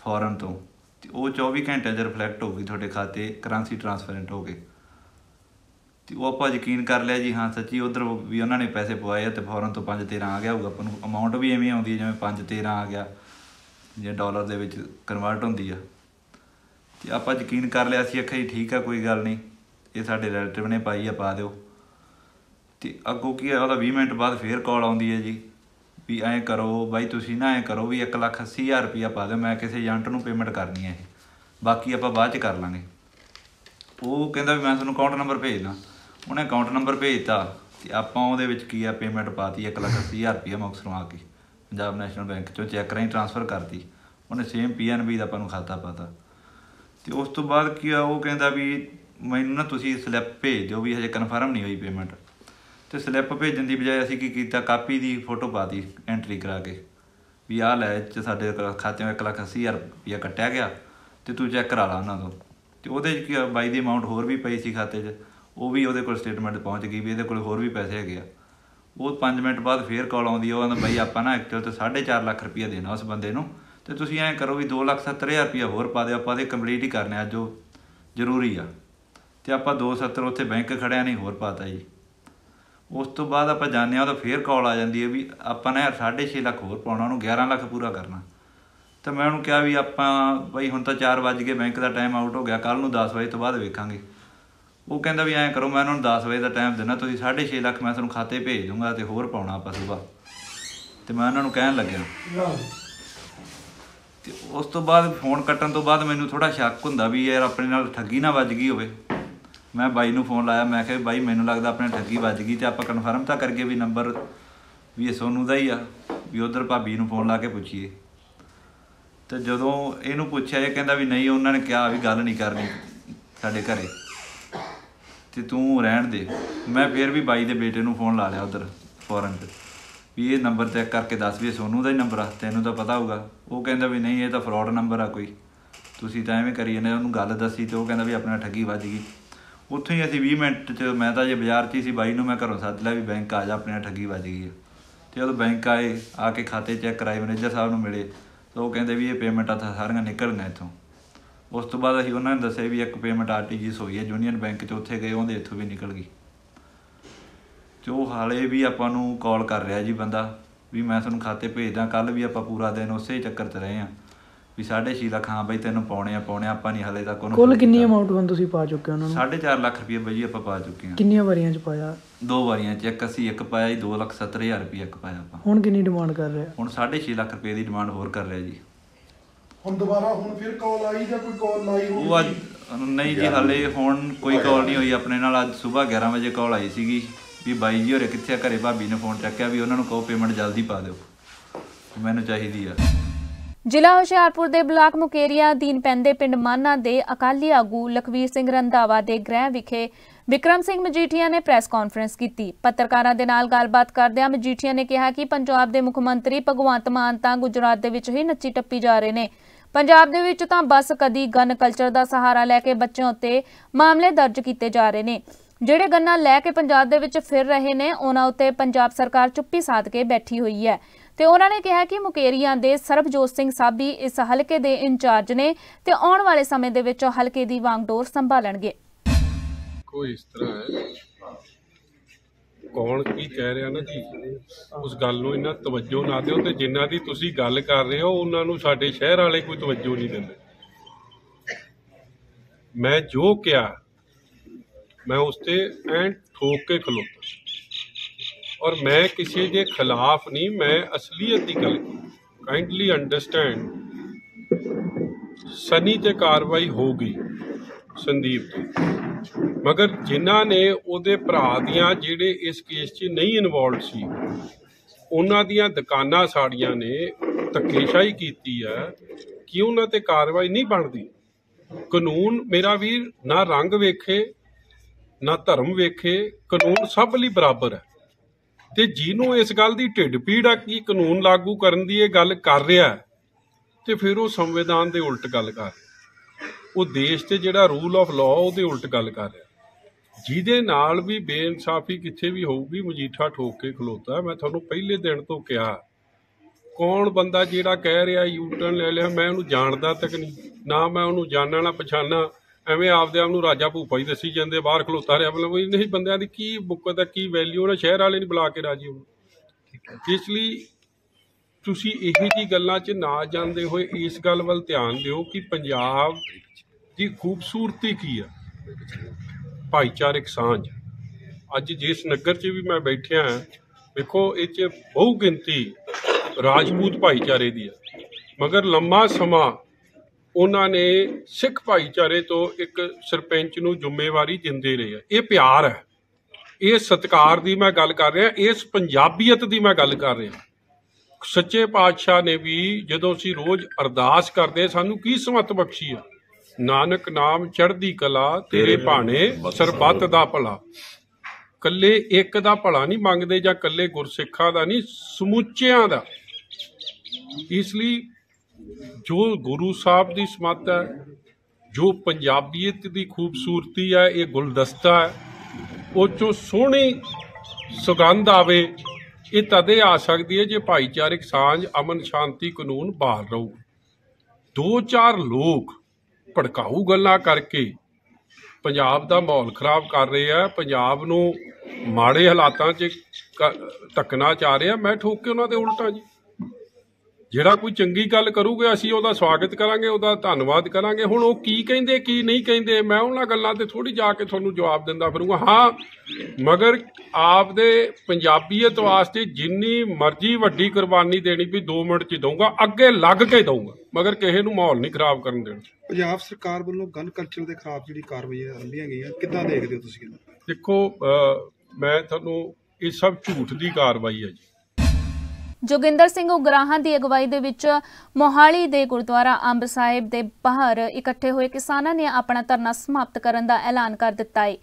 ਫੋਰਨ ਤੋਂ ਤੇ ਉਹ 24 ਘੰਟੇ 'ਚ ਰਿਫਲੈਕਟ ਹੋ ਗਈ ਤੁਹਾਡੇ ਖਾਤੇ ਕਰੰਸੀ ਟ੍ਰਾਂਸਫਰੈਂਟ ਹੋ ਗਏ ਤੇ ਉਹ ਆਪਾਂ ਯਕੀਨ ਕਰ ਲਿਆ ਜੀ ਹਾਂ ਸੱਚੀ ਉਧਰ ਵੀ ਉਹਨਾਂ ਨੇ ਪੈਸੇ ਪਵਾਏ ਆ ਤੇ ਫੌਰਨ ਤੋਂ 5-13 ਆ ਗਿਆ ਹੋਊਗਾ ਆਪਾਂ ਨੂੰ ਅਮਾਉਂਟ ਵੀ ਐਵੇਂ ਆਉਂਦੀ ਹੈ ਜਿਵੇਂ 5-13 ਆ ਗਿਆ ਜੇ ਡਾਲਰ ਦੇ ਵਿੱਚ ਕਨਵਰਟ ਹੁੰਦੀ ਆ ਤੇ ਆਪਾਂ ਯਕੀਨ ਕਰ ਲਿਆ ਸੀ ਅੱਖਾਂ ਜੀ ਠੀਕ ਆ ਕੋਈ ਗੱਲ ਨਹੀਂ ਇਹ ਸਾਡੇ ਰਿਲੇਟਿਵ ਨੇ ਪਾਈ ਆ ਪਾ ਦਿਓ ਤੇ ਅੱਗੋ ਕੀ ਆ ਉਹਦਾ 20 ਮਿੰਟ ਬਾਅਦ ਫੇਰ ਕਾਲ ਆਉਂਦੀ ਹੈ ਜੀ ਵੀ ਐਂ ਕਰੋ ਬਾਈ ਤੁਸੀਂ ਨਾ ਐਂ ਕਰੋ ਵੀ 180000 ਰੁਪਿਆ ਪਾ ਦਿਓ ਮੈਂ ਕਿਸੇ ਏਜੰਟ ਨੂੰ ਪੇਮੈਂਟ ਕਰਨੀ ਹੈ ਬਾਕੀ ਆਪਾਂ ਬਾਅਦ ਚ ਕਰ ਲਾਂਗੇ ਉਹ ਕਹਿੰਦਾ ਵੀ ਮੈਂ ਤੁਹਾਨੂੰ ਅਕਾਊਂਟ ਨੰਬਰ ਭੇਜਦਾ ਉਹਨੇ ਅਕਾਊਂਟ ਨੰਬਰ ਭੇਜਤਾ ਤੇ ਆਪਾਂ ਉਹਦੇ ਵਿੱਚ ਕੀ ਆ ਪੇਮੈਂਟ ਪਾਤੀ 180000 ਰੁਪਏ ਮੁਕਸਰੋਂ ਆ ਕੇ ਪੰਜਾਬ ਨੈਸ਼ਨਲ ਬੈਂਕ ਚੋਂ ਚੈੱਕ ਰਾਹੀਂ ਟ੍ਰਾਂਸਫਰ ਕਰਤੀ ਉਹਨੇ ਸੇਮ ਪੀਐਨਬੀ ਦਾ ਆਪਾਂ ਨੂੰ ਖਾਤਾ ਪਾਤਾ ਤੇ ਉਸ ਤੋਂ ਬਾਅਦ ਕੀ ਆ ਉਹ ਕਹਿੰਦਾ ਵੀ ਮੈਨੂੰ ਨਾ ਤੁਸੀਂ ਸਲਿੱਪ ਭੇਜ ਦਿਓ ਵੀ ਹਜੇ ਕਨਫਰਮ ਨਹੀਂ ਹੋਈ ਪੇਮੈਂਟ ਤੇ ਸਲਿੱਪ ਭੇਜਣ ਦੀ ਬਜਾਏ ਅਸੀਂ ਕੀ ਕੀਤਾ ਕਾਪੀ ਦੀ ਫੋਟੋ ਪਾਤੀ ਐਂਟਰੀ ਕਰਾ ਕੇ ਵੀ ਆ ਲੈ ਚ ਸਾਡੇ ਖਾਤੇ ਵਿੱਚ 180000 ਰੁਪਏ ਕੱਟਿਆ ਗਿਆ ਤੇ ਤੂੰ ਚੈੱਕ ਕਰਾ ਲਾ ਉਹਨਾਂ ਤੋਂ ਤੇ ਉਹਦੇ ਵਿੱਚ ਕੀ ਬਾਈ ਦੀ ਅਮਾਉਂਟ ਹੋਰ ਵੀ ਪਈ ਸੀ ਖਾਤੇ 'ਚ ਉਹ ਵੀ ਉਹਦੇ ਕੋਲ ਸਟੇਟਮੈਂਟ ਪਹੁੰਚ ਗਈ ਵੀ ਇਹਦੇ ਕੋਲ ਹੋਰ ਵੀ ਪੈਸੇ ਹੈਗੇ ਆ ਉਹ 5 ਮਿੰਟ ਬਾਅਦ ਫੇਰ ਕਾਲ ਆਉਂਦੀ ਆ ਉਹ ਕਹਿੰਦਾ ਭਾਈ ਆਪਾਂ ਨਾ ਐਕਚੁਅਲ ਤੇ 4.5 ਲੱਖ ਰੁਪਇਆ ਦੇਣਾ ਉਸ ਬੰਦੇ ਨੂੰ ਤੇ ਤੁਸੀਂ ਐਂ ਕਰੋ ਵੀ ਲੱਖ ਰੁਪਇਆ ਹੋਰ ਪਾ ਦਿਓ ਆਪਾਂ ਇਹ ਕੰਪਲੀਟ ਹੀ ਕਰਨੇ ਅੱਜ ਉਹ ਜ਼ਰੂਰੀ ਆ ਤੇ ਆਪਾਂ 270 ਉੱਥੇ ਬੈਂਕ ਖੜਿਆ ਨਹੀਂ ਹੋਰ ਪਾਤਾ ਜੀ ਉਸ ਤੋਂ ਬਾਅਦ ਆਪਾਂ ਜਾਣਿਆ ਉਹਦਾ ਫੇਰ ਕਾਲ ਆ ਜਾਂਦੀ ਹੈ ਵੀ ਆਪਾਂ ਨੇ 6.5 ਲੱਖ ਹੋਰ ਪਾਉਣਾ ਉਹਨੂੰ 11 ਲੱਖ ਪੂਰਾ ਕਰਨਾ ਤਾਂ ਮੈਂ ਉਹਨੂੰ ਕਿਹਾ ਵੀ ਆਪਾਂ ਬਈ ਹੁਣ ਤਾਂ 4 ਵਜੇ ਗਏ ਬੈਂਕ ਦਾ ਟਾਈਮ ਆਊਟ ਹੋ ਗਿਆ ਕੱਲ ਨੂੰ 10 ਵਜੇ ਤੋਂ ਬਾਅਦ ਵੇਖਾਂਗੇ ਉਹ ਕਹਿੰਦਾ ਵੀ ਐਂ ਕਰੋ ਮੈਂ ਉਹਨਾਂ ਨੂੰ 10 ਵਜੇ ਦਾ ਟਾਈਮ ਦਿੰਦਾ ਤੁਸੀਂ 6.5 ਲੱਖ ਮੈਂ ਤੁਹਾਨੂੰ ਖਾਤੇ ਭੇਜ ਦੂੰਗਾ ਤੇ ਹੋਰ ਪਾਉਣਾ ਆਪਾਂ ਸੁਬਾ ਤੇ ਮੈਂ ਉਹਨਾਂ ਨੂੰ ਕਹਿਣ ਲੱਗਿਆ ਤੇ ਉਸ ਤੋਂ ਬਾਅਦ ਫੋਨ ਕੱਟਣ ਤੋਂ ਬਾਅਦ ਮੈਨੂੰ ਥੋੜਾ ਸ਼ੱਕ ਹੁੰਦਾ ਵੀ ਯਾਰ ਆਪਣੇ ਨਾਲ ਠੱਗੀ ਨਾ ਵੱਜ ਗਈ ਹੋਵੇ ਮੈਂ ਬਾਈ ਨੂੰ ਫੋਨ ਲਾਇਆ ਮੈਂ ਕਿਹਾ ਬਾਈ ਮੈਨੂੰ ਲੱਗਦਾ ਆਪਣੇ ਠੱਗੀ ਵੱਜ ਗਈ ਤੇ ਆਪਾਂ ਕਨਫਰਮ ਤਾਂ ਕਰਕੇ ਵੀ ਨੰਬਰ ਵੀ ਇਹ ਸੋਨੂ ਦਾ ਹੀ ਆ ਵੀ ਉਧਰ ਭਾਬੀ ਨੂੰ ਫੋਨ ਲਾ ਕੇ ਪੁੱਛੀਏ ਤੇ ਜਦੋਂ ਇਹਨੂੰ ਪੁੱਛਿਆ ਇਹ ਕਹਿੰਦਾ ਵੀ ਨਹੀਂ ਉਹਨਾਂ ਨੇ ਕਿਹਾ ਵੀ ਗੱਲ ਨਹੀਂ ਕਰਨੀ ਸਾਡੇ ਘਰੇ ਤੇ ਤੂੰ ਰਹਿਣ ਦੇ ਮੈਂ ਫੇਰ ਵੀ ਬਾਈ ਦੇ ਬੇਟੇ ਨੂੰ ਫੋਨ ਲਾ ਲਿਆ ਉਧਰ ਫੌਰਨ ਤੇ ਵੀ ਇਹ ਨੰਬਰ ਚੈੱਕ ਕਰਕੇ ਦੱਸ ਵੀ ਸੋਨੂ ਦਾ ਹੀ ਨੰਬਰ ਆ ਤੈਨੂੰ ਤਾਂ ਪਤਾ ਹੋਊਗਾ ਉਹ ਕਹਿੰਦਾ ਵੀ ਨਹੀਂ ਇਹ ਤਾਂ ਫਰਾਡ ਨੰਬਰ ਆ ਕੋਈ ਤੁਸੀਂ ਤਾਂ ਐਵੇਂ ਕਰੀ ਜਾਂਦੇ ਉਹਨੂੰ ਗੱਲ ਦੱਸੀ ਤੇ ਉਹ ਕਹਿੰਦਾ ਵੀ ਆਪਣਾ ਠੱਗੀ ਵੱਜ ਗਈ ਉੱਥੇ ਹੀ ਅਸੀਂ 20 ਮਿੰਟ ਚ ਮੈਂ ਤਾਂ ਜੇ ਬਾਜ਼ਾਰ 'ਚ ਹੀ ਸੀ ਬਾਈ ਨੂੰ ਮੈਂ ਘਰੋਂ ਸੱਦ ਲਿਆ ਵੀ ਬੈਂਕ ਆ ਜਾ ਆਪਣੇ ਠੱਗੀ ਵੱਜ ਗਈ ਤੇ ਉਹ ਬੈਂਕ ਆਏ ਆ ਕੇ ਖਾਤੇ ਚੈੱਕ ਕਰਾਏ ਮੈਨੇਜਰ ਸਾਹਿਬ ਨੂੰ ਮਿਲੇ ਤਾਂ ਉਹ ਕਹਿੰਦੇ ਵੀ ਇਹ ਪੇਮੈਂਟਾਂ ਤਾਂ ਸਾਰੀਆਂ ਨਿਕਲ ਗਈਆਂ ਇਥੋਂ ਉਸ ਤੋਂ ਬਾਅਦ ਅਸੀਂ ਉਹਨਾਂ ਨੇ ਦੱਸਿਆ ਵੀ ਇੱਕ ਪੇਮੈਂਟ ਆਰਟੀਜੀਐਸ ਹੋਈ ਹੈ ਯੂਨੀਅਨ ਬੈਂਕ 'ਚ ਉੱਥੇ ਗਏ ਉਹਦੇ ਇੱਥੋਂ ਵੀ ਨਿਕਲ ਗਈ ਤੇ ਉਹ ਹਾਲੇ ਵੀ ਆਪਾਂ ਨੂੰ ਕਾਲ ਕਰ ਰਿਹਾ ਜੀ ਬੰਦਾ ਵੀ ਮੈਂ ਤੁਹਾਨੂੰ ਖਾਤੇ ਭੇਜਦਾ ਕੱਲ ਵੀ ਆਪਾਂ ਪੂਰਾ ਦਿਨ ਉਸੇ ਚੱਕਰ 'ਚ ਰਹੇ ਆ ਵੀ 6.5 ਲੱਖ ਹਾਂ ਬਈ ਤੈਨੂੰ ਪਾਉਣੇ ਆ ਪਾਉਣੇ ਆਪਾਂ ਨਹੀਂ ਹਲੇ ਤੱਕ ਉਹਨੂੰ ਕੁੱਲ ਕਿੰਨੀ ਅਮਾਉਂਟ ਵਨ ਤੁਸੀਂ ਪਾ ਚੁੱਕੇ ਹੋ ਉਹਨਾਂ ਨੂੰ 4.5 ਲੱਖ ਰੁਪਏ ਬਈ ਆਪਾਂ ਪਾ ਚੁੱਕੇ ਆ ਕਿੰਨੀਆਂ ਵਾਰੀਆਂ 'ਚ ਪਾਇਆ ਦੋ ਵਾਰੀਆਂ 'ਚ ਇੱਕ ਅਸੀਂ ਇੱਕ ਪਾਇਆ ਜੀ 2 ਲੱਖ ਰੁਪਏ ਇੱਕ ਪਾਇਆ ਆਪਾਂ ਹੁਣ ਕਿੰਨੀ ਡਿਮਾਂਡ ਕਰ ਰਿਹਾ ਹੁਣ 6.5 ਲੱਖ ਰੁਪਏ ਦੀ ਡਿਮਾਂਡ ਹੋਰ ਕਰ ਰਿਹਾ ਜੀ ਹੁਣ ਦੁਬਾਰਾ ਹੁਣ ਫਿਰ ਕਾਲ ਆਈ ਜਾਂ ਕੋਈ ਕਾਲ ਲਾਈ ਉਹ ਅੱਜ ਹੋਊਗੀ ਨਹੀਂ ਜੀ ਹਲੇ ਹੁਣ ਕੋਈ ਕਾਲ ਨਹੀਂ ਹੋਈ ਆਪਣੇ ਨਾਲ ਅੱਜ ਸਵੇਰ 11 ਵਜੇ ਕਾਲ ਆਈ ਸੀਗੀ ਵੀ ਬਾਈ ਜੀ ਹੋਰੇ ਕਿੱਥੇ ਆ ਘਰੇ ਭਾਬੀ ਨੇ ਫੋਨ ਚੱਕਿਆ ਵੀ ਉਹਨਾਂ ਨੂੰ ਕਹੋ ਪੇਮੈਂਟ ਜਲਦੀ ਪਾ ਦਿਓ ਮੈਨੂੰ ਚਾਹੀਦੀ ਆ ਜ਼ਿਲ੍ਹਾ ਹੁਸ਼ਿਆਰਪੁਰ ਦੇ ਬਲਾਕ ਮੁਕੇਰੀਆ ਦੀਨ ਪੈਂਦੇ ਪਿੰਡ ਮਾਨਾ ਦੇ ਅਕਾਲੀ ਆਗੂ ਲਖਵੀਰ ਸਿੰਘ ਰੰਧਾਵਾ ਦੇ ਗ੍ਰਹਿ ਵਿਖੇ ਵਿਕਰਮ ਸਿੰਘ ਮਜੀਠੀਆ ਨੇ ਪ੍ਰੈਸ ਕਾਨਫਰੰਸ ਕੀਤੀ ਪੱਤਰਕਾਰਾਂ ਦੇ ਨਾਲ ਗੱਲਬਾਤ ਕਰਦਿਆਂ ਮਜੀਠੀਆ ਨੇ ਕਿਹਾ ਕਿ ਪੰਜਾਬ ਦੇ ਮੁੱਖ ਮੰਤਰੀ ਭਗਵੰਤ ਮਾਨ ਤਾਂ ਗੁਜਰਾਤ ਦੇ ਵਿੱਚ ਹੀ ਨੱਚੀ ਟੱਪੀ ਜਾ ਰਹੇ ਨੇ ਪੰਜਾਬ ਦੇ ਵਿੱਚ ਤਾਂ ਬਸ ਕਦੀ ਗਨ ਕਲਚਰ ਦਾ ਸਹਾਰਾ ਲੈ ਕੇ ਬੱਚਿਆਂ ਉੱਤੇ ਮਾਮਲੇ ਦਰਜ ਕੀਤੇ ਜਾ ਰਹੇ ਨੇ ਜਿਹੜੇ ਗੰਨਾ ਲੈ ਕੇ ਪੰਜਾਬ ਦੇ ਵਿੱਚ ਫਿਰ ਰਹੇ ਨੇ ਉਹਨਾਂ ਉੱਤੇ ਪੰਜਾਬ ਸਰਕਾਰ ਚੁੱਪੀ ਸਾਧ ਕੇ ਬੈਠੀ ਹੋਈ ਹੈ ਤੇ ਉਹਨਾਂ ਨੇ ਕਿਹਾ ਕਿ ਮੁਕੇਰੀਆਂ ਦੇ ਸਰਬਜੋਤ ਸਿੰਘ ਸਾਬੀ ਇਸ ਹਲਕੇ ਦੇ ਇੰਚਾਰਜ ਨੇ ਤੇ ਆਉਣ ਵਾਲੇ ਸਮੇਂ ਦੇ ਵਿੱਚ ਹਲਕੇ ਦੀ ਵਾਂਗਡੋਰ ਸੰਭਾਲਣਗੇ ਕੋਈ ਇਸ ਤਰ੍ਹਾਂ ਹੈ ਕੌਣ ਕੀ ਕਹਿ ਰਿਹਾ ਨਾ ਜੀ ਉਸ ਗੱਲ ਨੂੰ ਇਹਨਾਂ ਤਵੱਜੋ ਨਾ ਦਿਓ ਤੇ ਜਿਨ੍ਹਾਂ ਦੀ ਤੁਸੀਂ ਗੱਲ ਕਰ ਰਹੇ ਹੋ ਉਹਨਾਂ ਨੂੰ ਸਾਡੇ ਸ਼ਹਿਰ ਵਾਲੇ ਕੋਈ ਤਵੱਜੋ ਨਹੀਂ ਦਿੰਦੇ ਮੈਂ ਜੋ ਕਿਹਾ ਮੈਂ ਉਸ ਤੇ ਐਂ ਠੋਕ ਕੇ ਖਲੋਤਾ ਔਰ ਮੈਂ ਕਿਸੇ ਦੇ ਖਿਲਾਫ ਨਹੀਂ ਮੈਂ ਅਸਲੀਅਤ ਦੀ ਗੱਲ ਕਾਈਂਡਲੀ ਅੰਡਰਸਟੈਂਡ ਸਨੀ ਤੇ ਕਾਰਵਾਈ ਹੋ ਗਈ ਸੰਦੀਪ ਤੇ ਮਗਰ ਜਿਨ੍ਹਾਂ ਨੇ ਉਹਦੇ ਭਰਾ ਦੀਆਂ ਜਿਹੜੇ ਇਸ ਕੇਸ 'ਚ ਨਹੀਂ ਇਨਵੋਲਡ ਸੀ ਉਹਨਾਂ ਦੀਆਂ ਦੁਕਾਨਾਂ ਸਾੜੀਆਂ ਨੇ ਤਕੇਸ਼ਾਈ ਕੀਤੀ ਹੈ ਕਿ ਉਹਨਾਂ ਤੇ ਕਾਰਵਾਈ ਨਹੀਂ ਬਣਦੀ ਕਾਨੂੰਨ ਮੇਰਾ ਵੀਰ ਨਾ ਰੰਗ ਵੇਖੇ ਨਾ ਧਰਮ ਵੇਖੇ ਕਾਨੂੰਨ ਸਭ ਲਈ ਬਰਾਬਰ ਹੈ ਤੇ ਜਿਹਨੂੰ ਇਸ ਗੱਲ ਦੀ ਢਿੱਡ ਪੀੜ ਆ ਕਿ ਕਾਨੂੰਨ ਲਾਗੂ ਕਰਨ ਦੀ ਇਹ ਗੱਲ ਕਰ ਰਿਹਾ ਤੇ ਫਿਰ ਉਹ ਸੰਵਿਧਾਨ ਦੇ ਉਲਟ ਗੱਲ ਕਰ ਰਿਹਾ ਉਹ ਦੇਸ਼ ਤੇ ਜਿਹੜਾ ਰੂਲ ਆਫ ਲਾਅ ਉਹਦੇ ਉਲਟ ਗੱਲ ਕਰ ਰਿਹਾ ਜਿਹਦੇ ਨਾਲ ਵੀ ਬੇਇਨਸਾਫੀ ਕਿੱਥੇ ਵੀ ਹੋਊਗੀ ਮਜੀਠਾ ਠੋਕ ਕੇ ਖਲੋਤਾ ਮੈਂ ਤੁਹਾਨੂੰ ਪਹਿਲੇ ਦਿਨ ਤੋਂ ਕਿਹਾ ਕੌਣ ਬੰਦਾ ਜਿਹੜਾ ਕਹਿ ਰਿਹਾ ਯੂ ਟਰਨ ਲੈ ਲਿਆ ਮੈਂ ਉਹਨੂੰ ਜਾਣਦਾ ਤੱਕ ਨਹੀਂ ਨਾ ਮੈਂ ਉਹਨੂੰ ਜਾਣਣਾ ਪਛਾਣਾ ਐਵੇਂ ਆਪਦੇ ਆਪ ਨੂੰ ਰਾਜਾ ਭੂਪਾ ਹੀ ਦੱਸੀ ਜਾਂਦੇ ਬਾਹਰ ਖਲੋਤਾ ਰਿਹਾ ਮਤਲਬ ਇਹ ਨਹੀਂ ਬੰਦਿਆਂ ਦੀ ਕੀ ਬੁੱਕਤ ਹੈ ਕੀ ਵੈਲਿਊ ਉਹਨਾਂ ਸ਼ਹਿਰ ਵਾਲੇ ਨਹੀਂ ਬੁਲਾ ਕੇ ਰਾਜੀ ਹੋ ਇਸ ਲਈ ਤੁਸੀਂ ਇਹੋ ਜੀ ਗੱਲਾਂ 'ਚ ਨਾ ਜਾਂਦੇ ਹੋਏ ਇਸ ਗੱਲ ਵੱਲ ਧਿਆਨ ਦਿਓ ਕਿ ਪੰਜਾਬ ਦੀ ਖੂਬਸੂਰਤੀ ਕੀ ਆ ਭਾਈਚਾਰਕ ਸਾਂਝ ਅੱਜ ਜਿਸ ਨਗਰ 'ਚ ਵੀ ਮੈਂ ਬੈਠਿਆ ਵੇਖੋ ਇਹ 'ਚ ਬਹੁ ਗਿਣਤੀ ਰਾਜਪੂਤ ਭਾਈਚਾਰੇ ਦੀ ਆ ਮਗਰ ਲੰਮਾ ਸਮਾਂ ਉਹਨਾਂ ਨੇ ਸਿੱਖ ਭਾਈਚਾਰੇ ਤੋਂ ਇੱਕ ਸਰਪੰਚ ਨੂੰ ਜ਼ਿੰਮੇਵਾਰੀ ਦਿੰਦੇ ਰਹੇ ਆ ਇਹ ਪਿਆਰ ਹੈ ਇਹ ਸਤਕਾਰ ਦੀ ਮੈਂ ਗੱਲ ਕਰ ਰਿਹਾ ਇਸ ਪੰਜਾਬੀਅਤ ਦੀ ਮੈਂ ਗੱਲ ਕਰ ਰਿਹਾ ਸੱਚੇ ਪਾਤਸ਼ਾਹ ਨੇ ਵੀ ਜਦੋਂ ਅਸੀਂ ਰੋਜ਼ ਅਰਦਾਸ ਕਰਦੇ ਸਾਨੂੰ ਕੀ ਸਮਤ ਬਖਸ਼ੀ ਆ ਨਾਨਕ ਨਾਮ ਚੜ੍ਹਦੀ ਕਲਾ ਤੇਰੇ ਭਾਣੇ ਸਰਬੱਤ ਦਾ ਭਲਾ ਕੱਲੇ ਇੱਕ ਦਾ ਭਲਾ ਨਹੀਂ ਮੰਗਦੇ ਜਾਂ ਕੱਲੇ ਗੁਰਸਿੱਖਾਂ ਦਾ ਨਹੀਂ ਸਮੁੱਚਿਆਂ ਦਾ ਇਸ ਲਈ ਜੋ ਗੁਰੂ ਸਾਹਿਬ ਦੀ ਸਮਤ ਹੈ ਜੋ ਪੰਜਾਬੀਅਤ ਦੀ ਖੂਬਸੂਰਤੀ ਹੈ ਇਹ ਗੁਲਦਸਤਾ ਹੈ ਉਹ ਚੋਂ ਸੋਹਣੀ ਸੁਗੰਧ ਆਵੇ ਇਹ ਤਦੇ ਆ ਸਕਦੀ ਹੈ ਜੇ ਭਾਈਚਾਰਕ ਸਾਂਝ ਅਮਨ ਸ਼ਾਂਤੀ ਕਾਨੂੰਨ ਬਾਹਰ ਰਹੂ ਦੋ ਚਾਰ ਲੋਕ ਭੜਕਾਊ ਗੱਲਾਂ ਕਰਕੇ ਪੰਜਾਬ ਦਾ ਮਾਹੌਲ ਖਰਾਬ ਕਰ ਰਹੇ ਆ ਪੰਜਾਬ ਨੂੰ ਮਾੜੇ ਹਾਲਾਤਾਂ 'ਚ ਧੱਕਣਾ ਚਾ ਰਹੇ ਆ ਮੈਂ ਠੋਕ ਕੇ ਉਹਨਾਂ ਦੇ ਉਲਟਾ ਜੀ ਜਿਹੜਾ ਕੋਈ ਚੰਗੀ ਗੱਲ ਕਰੂਗਾ ਅਸੀਂ ਉਹਦਾ ਸਵਾਗਤ ਕਰਾਂਗੇ ਉਹਦਾ ਧੰਨਵਾਦ ਕਰਾਂਗੇ ਹੁਣ ਉਹ ਕੀ ਕਹਿੰਦੇ ਕੀ ਨਹੀਂ ਕਹਿੰਦੇ ਮੈਂ ਉਹਨਾਂ ਗੱਲਾਂ ਤੇ ਥੋੜੀ ਜਾ ਕੇ ਤੁਹਾਨੂੰ ਜਵਾਬ ਦਿੰਦਾ ਫਿਰੂੰਗਾ ਹਾਂ ਮਗਰ ਆਪਦੇ ਪੰਜਾਬੀਅਤ ਵਾਸਤੇ ਜਿੰਨੀ ਮਰਜ਼ੀ ਵੱਡੀ ਕੁਰਬਾਨੀ ਦੇਣੀ ਵੀ 2 ਮਿੰਟ ਚ ਦਊਗਾ ਅੱਗੇ ਲੱਗ ਕੇ ਦਊਗਾ ਮਗਰ ਕਿਸੇ ਨੂੰ ਮਾਹੌਲ ਨਹੀਂ ਖਰਾਬ ਕਰਨ ਦੇਣਾ ਪੰਜਾਬ ਸਰਕਾਰ ਵੱਲੋਂ ਗਨ ਕਲਚਰ ਦੇ ਖਿਲਾਫ ਜਿਹੜੀ ਕਾਰਵਾਈਆਂ ਆਰੰਭੀਆਂ ਗਈਆਂ ਕਿੱਦਾਂ ਦੇਖਦੇ ਹੋ ਤੁਸੀਂ ਦੇਖੋ ਮੈਂ ਤੁਹਾਨੂੰ ਇਹ ਸਭ ਝੂਠ ਦੀ ਕਾਰਵਾਈ ਹੈ ਜੀ ਜੋਗਿੰਦਰ ਸਿੰਘ ਉਗਰਾਹਾਂ ਦੀ ਅਗਵਾਈ ਦੇ ਵਿੱਚ ਮੋਹਾਲੀ ਦੇ ਗੁਰਦੁਆਰਾ ਅੰਬ ਸਾਹਿਬ ਦੇ ਬਾਹਰ ਇਕੱਠੇ ਹੋਏ ਕਿਸਾਨਾਂ ਨੇ ਆਪਣਾ ਧਰਨਾ ਸਮਾਪਤ ਕਰਨ ਦਾ ਐਲਾਨ ਕਰ ਦਿੱਤਾ ਹੈ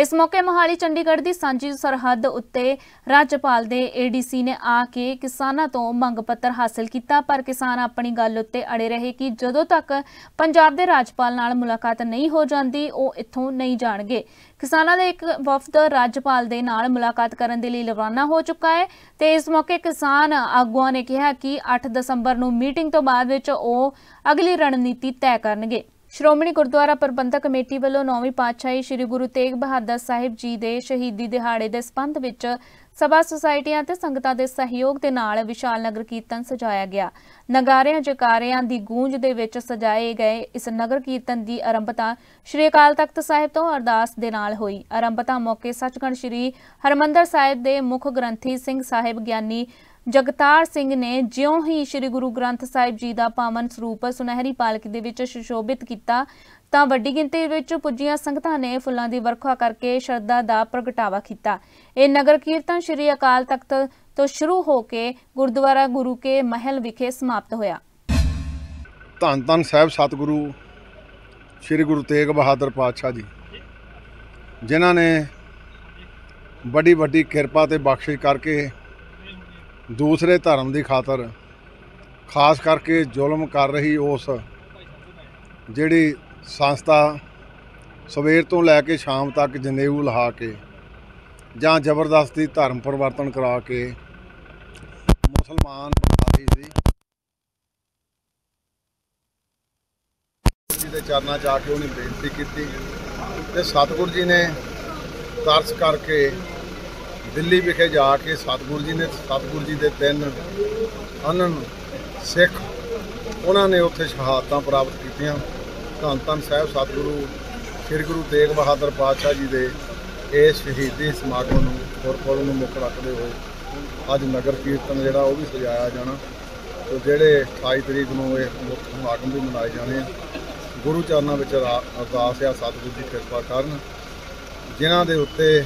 ਇਸ ਮੌਕੇ ਮੋਹਾਲੀ ਚੰਡੀਗੜ੍ਹ ਦੀ ਸਾਂਝੀ ਸਰਹੱਦ ਉੱਤੇ ਰਾਜਪਾਲ ਦੇ ਏਡੀਸੀ ਨੇ ਆ ਕੇ ਕਿਸਾਨਾਂ ਤੋਂ ਮੰਗ ਪੱਤਰ ਹਾਸਲ ਕੀਤਾ ਪਰ ਕਿਸਾਨ ਆਪਣੀ ਗੱਲ ਉੱਤੇ ਅੜੇ ਰਹੇ ਕਿ ਜਦੋਂ ਤੱਕ ਪੰਜਾਬ ਦੇ ਰਾਜਪਾਲ ਨਾਲ ਮੁਲਾਕਾਤ ਨਹੀਂ ਹੋ ਜਾਂਦੀ ਉਹ ਇੱਥੋਂ ਨਹੀਂ ਜਾਣਗੇ ਕਿਸਾਨਾਂ ਦਾ ਇੱਕ ਵਫਦ ਰਾਜਪਾਲ ਦੇ ਨਾਲ ਮੁਲਾਕਾਤ ਕਰਨ ਦੇ ਲਈ ਲਵਾਨਾ ਹੋ ਚੁੱਕਾ ਹੈ ਤੇ ਇਸ ਮੌਕੇ ਕਿਸਾਨ ਆਗੂਆਂ ਨੇ ਕਿਹਾ ਕਿ 8 ਦਸੰਬਰ ਨੂੰ ਮੀਟਿੰਗ ਤੋਂ ਬਾਅਦ ਵਿੱਚ ਉਹ ਅਗਲੀ ਰਣਨੀਤੀ ਤੈਅ ਕਰਨਗੇ ਸ਼੍ਰੋਮਣੀ ਗੁਰਦੁਆਰਾ ਪ੍ਰਬੰਧਕ ਕਮੇਟੀ ਵੱਲੋਂ ਨੌਵੀਂ ਪਾਤਸ਼ਾਹੀ ਸ੍ਰੀ ਗੁਰੂ ਤੇਗ ਬਹਾਦਰ ਸਾਹਿਬ ਜੀ ਦੇ ਸ਼ਹੀਦੀ ਦਿਹਾੜੇ ਦੇ ਸੰਬੰਧ ਵਿੱਚ ਸਭਾ ਸੁਸਾਇਟੀਆਂ ਤੇ ਸੰਗਤਾਂ ਦੇ ਸਹਿਯੋਗ ਦੇ ਨਾਲ ਵਿਸ਼ਾਲ ਨਗਰ ਕੀਰਤਨ ਸਜਾਇਆ ਗਿਆ ਨਗਾਰਿਆਂ ਜਕਾਰਿਆਂ ਦੀ ਗੂੰਜ ਦੇ ਵਿੱਚ ਸਜਾਏ ਗਏ ਇਸ ਨਗਰ ਕੀਰਤਨ ਦੀ ਆਰੰਭਤਾ ਸ਼੍ਰੀ ਅਕਾਲ ਤਖਤ ਸਾਹਿਬ ਤੋਂ ਅਰਦਾਸ ਦੇ ਨਾਲ ਹੋਈ ਆਰੰਭਤਾ ਮੌਕੇ ਸੱਚਖੰਡ ਸ਼੍ਰੀ ਹਰਮੰਦਰ ਸਾਹਿਬ ਦੇ ਮੁੱਖ ਗ੍ਰੰਥੀ ਸਿੰਘ ਸਾਹਿਬ ਗਿਆਨੀ ਜਗਤਾਰ ਸਿੰਘ ਨੇ ਜਿਉਂ ਹੀ ਸ੍ਰੀ ਗੁਰੂ ਗ੍ਰੰਥ ਸਾਹਿਬ ਜੀ ਦਾ ਪਾਵਨ ਸਰੂਪ ਸੁਨਹਿਰੀ ਪਾਲਕ ਦੇ ਵਿੱਚ ਸ਼ੋਭਿਤ ਕੀਤਾ ਤਾਂ ਵੱਡੀ ਗਿਣਤੀ ਵਿੱਚ ਪੁੱਜੀਆਂ ਸੰਗਤਾਂ ਨੇ ਫੁੱਲਾਂ ਦੀ ਵਰਖਾ ਕਰਕੇ ਸ਼ਰਧਾ ਦਾ ਪ੍ਰਗਟਾਵਾ ਕੀਤਾ ਇਹ ਨਗਰ ਕੀਰਤਨ ਸ੍ਰੀ ਅਕਾਲ ਤਖਤ ਤੋਂ ਸ਼ੁਰੂ ਹੋ ਕੇ ਗੁਰਦੁਆਰਾ ਗੁਰੂ ਕੇ ਮਹਿਲ ਵਿਖੇ ਸਮਾਪਤ ਹੋਇਆ ਧੰਨ ਧੰਨ ਸਾਹਿਬ ਸਤਿਗੁਰੂ ਸ੍ਰੀ ਗੁਰੂ ਤੇਗ ਬਹਾਦਰ ਪਾਤਸ਼ਾਹ ਜੀ ਜਿਨ੍ਹਾਂ ਨੇ ਵੱਡੀ ਵੱਡੀ ਕਿਰਪਾ ਤੇ ਬਖਸ਼ਿਸ਼ ਕਰਕੇ ਦੂਸਰੇ ਧਰਮ ਦੀ ਖਾਤਰ ਖਾਸ ਕਰਕੇ ਜ਼ੁਲਮ ਕਰ ਰਹੀ ਉਸ ਜਿਹੜੀ ਸੰਸਥਾ ਸਵੇਰ ਤੋਂ ਲੈ ਕੇ ਸ਼ਾਮ ਤੱਕ ਜਨੇਊ ਲਹਾ ਕੇ ਜਾਂ ਜ਼ਬਰਦਸਤੀ ਧਰਮ ਪਰਿਵਰਤਨ ਕਰਾ ਕੇ ਮੁਸਲਮਾਨ ਬਣਾ ਰਹੀ ਸੀ ਜੀ ਦੇ ਚਰਨਾਂ 'ਚ ਆ ਕੇ ਉਹਨੇ ਬੇਨਤੀ ਕੀਤੀ ਤੇ ਸਤਗੁਰੂ ਜੀ ਨੇ ਤਰਸ ਕਰਕੇ ਦਿੱਲੀ ਵਿਖੇ ਜਾ ਕੇ ਸਤਿਗੁਰੂ ਜੀ ਨੇ ਸਤਿਗੁਰੂ ਜੀ ਦੇ ਤਿੰਨ ਅਨਨ ਸਿੱਖ ਉਹਨਾਂ ਨੇ ਉੱਥੇ ਸ਼ਹਾਦਤਾਂ ਪ੍ਰਾਪਤ ਕੀਤੀਆਂ ਧੰਨ ਧੰਨ ਸਾਹਿਬ ਸਤਿਗੁਰੂ ਸ੍ਰੀ ਗੁਰੂ ਤੇਗ ਬਹਾਦਰ ਪਾਤਸ਼ਾਹ ਜੀ ਦੇ ਇਹ ਸ਼ਹੀਦੀ ਸਮਾਗਮ ਨੂੰ ਗੁਰਪੁਰਬ ਨੂੰ ਮੁੱਖ ਰੱਖਦੇ ਹੋਏ ਅੱਜ ਨਗਰ ਕੀਰਤਨ ਜਿਹੜਾ ਉਹ ਵੀ ਸਜਾਇਆ ਜਾਣਾ ਤੇ ਜਿਹੜੇ 28 ਤਰੀਕ ਨੂੰ ਇਹ ਮੁੱਖ ਸਮਾਗਮ ਵੀ ਮਨਾਏ ਜਾਣੇ ਆ ਗੁਰੂ ਚਰਨਾਂ ਵਿੱਚ ਅਰਦਾਸ ਆ ਸਤਿਗੁਰੂ ਦੀ ਕਿਰਪਾ ਕਰਨ ਜਿਨ੍ਹਾਂ ਦੇ ਉੱਤੇ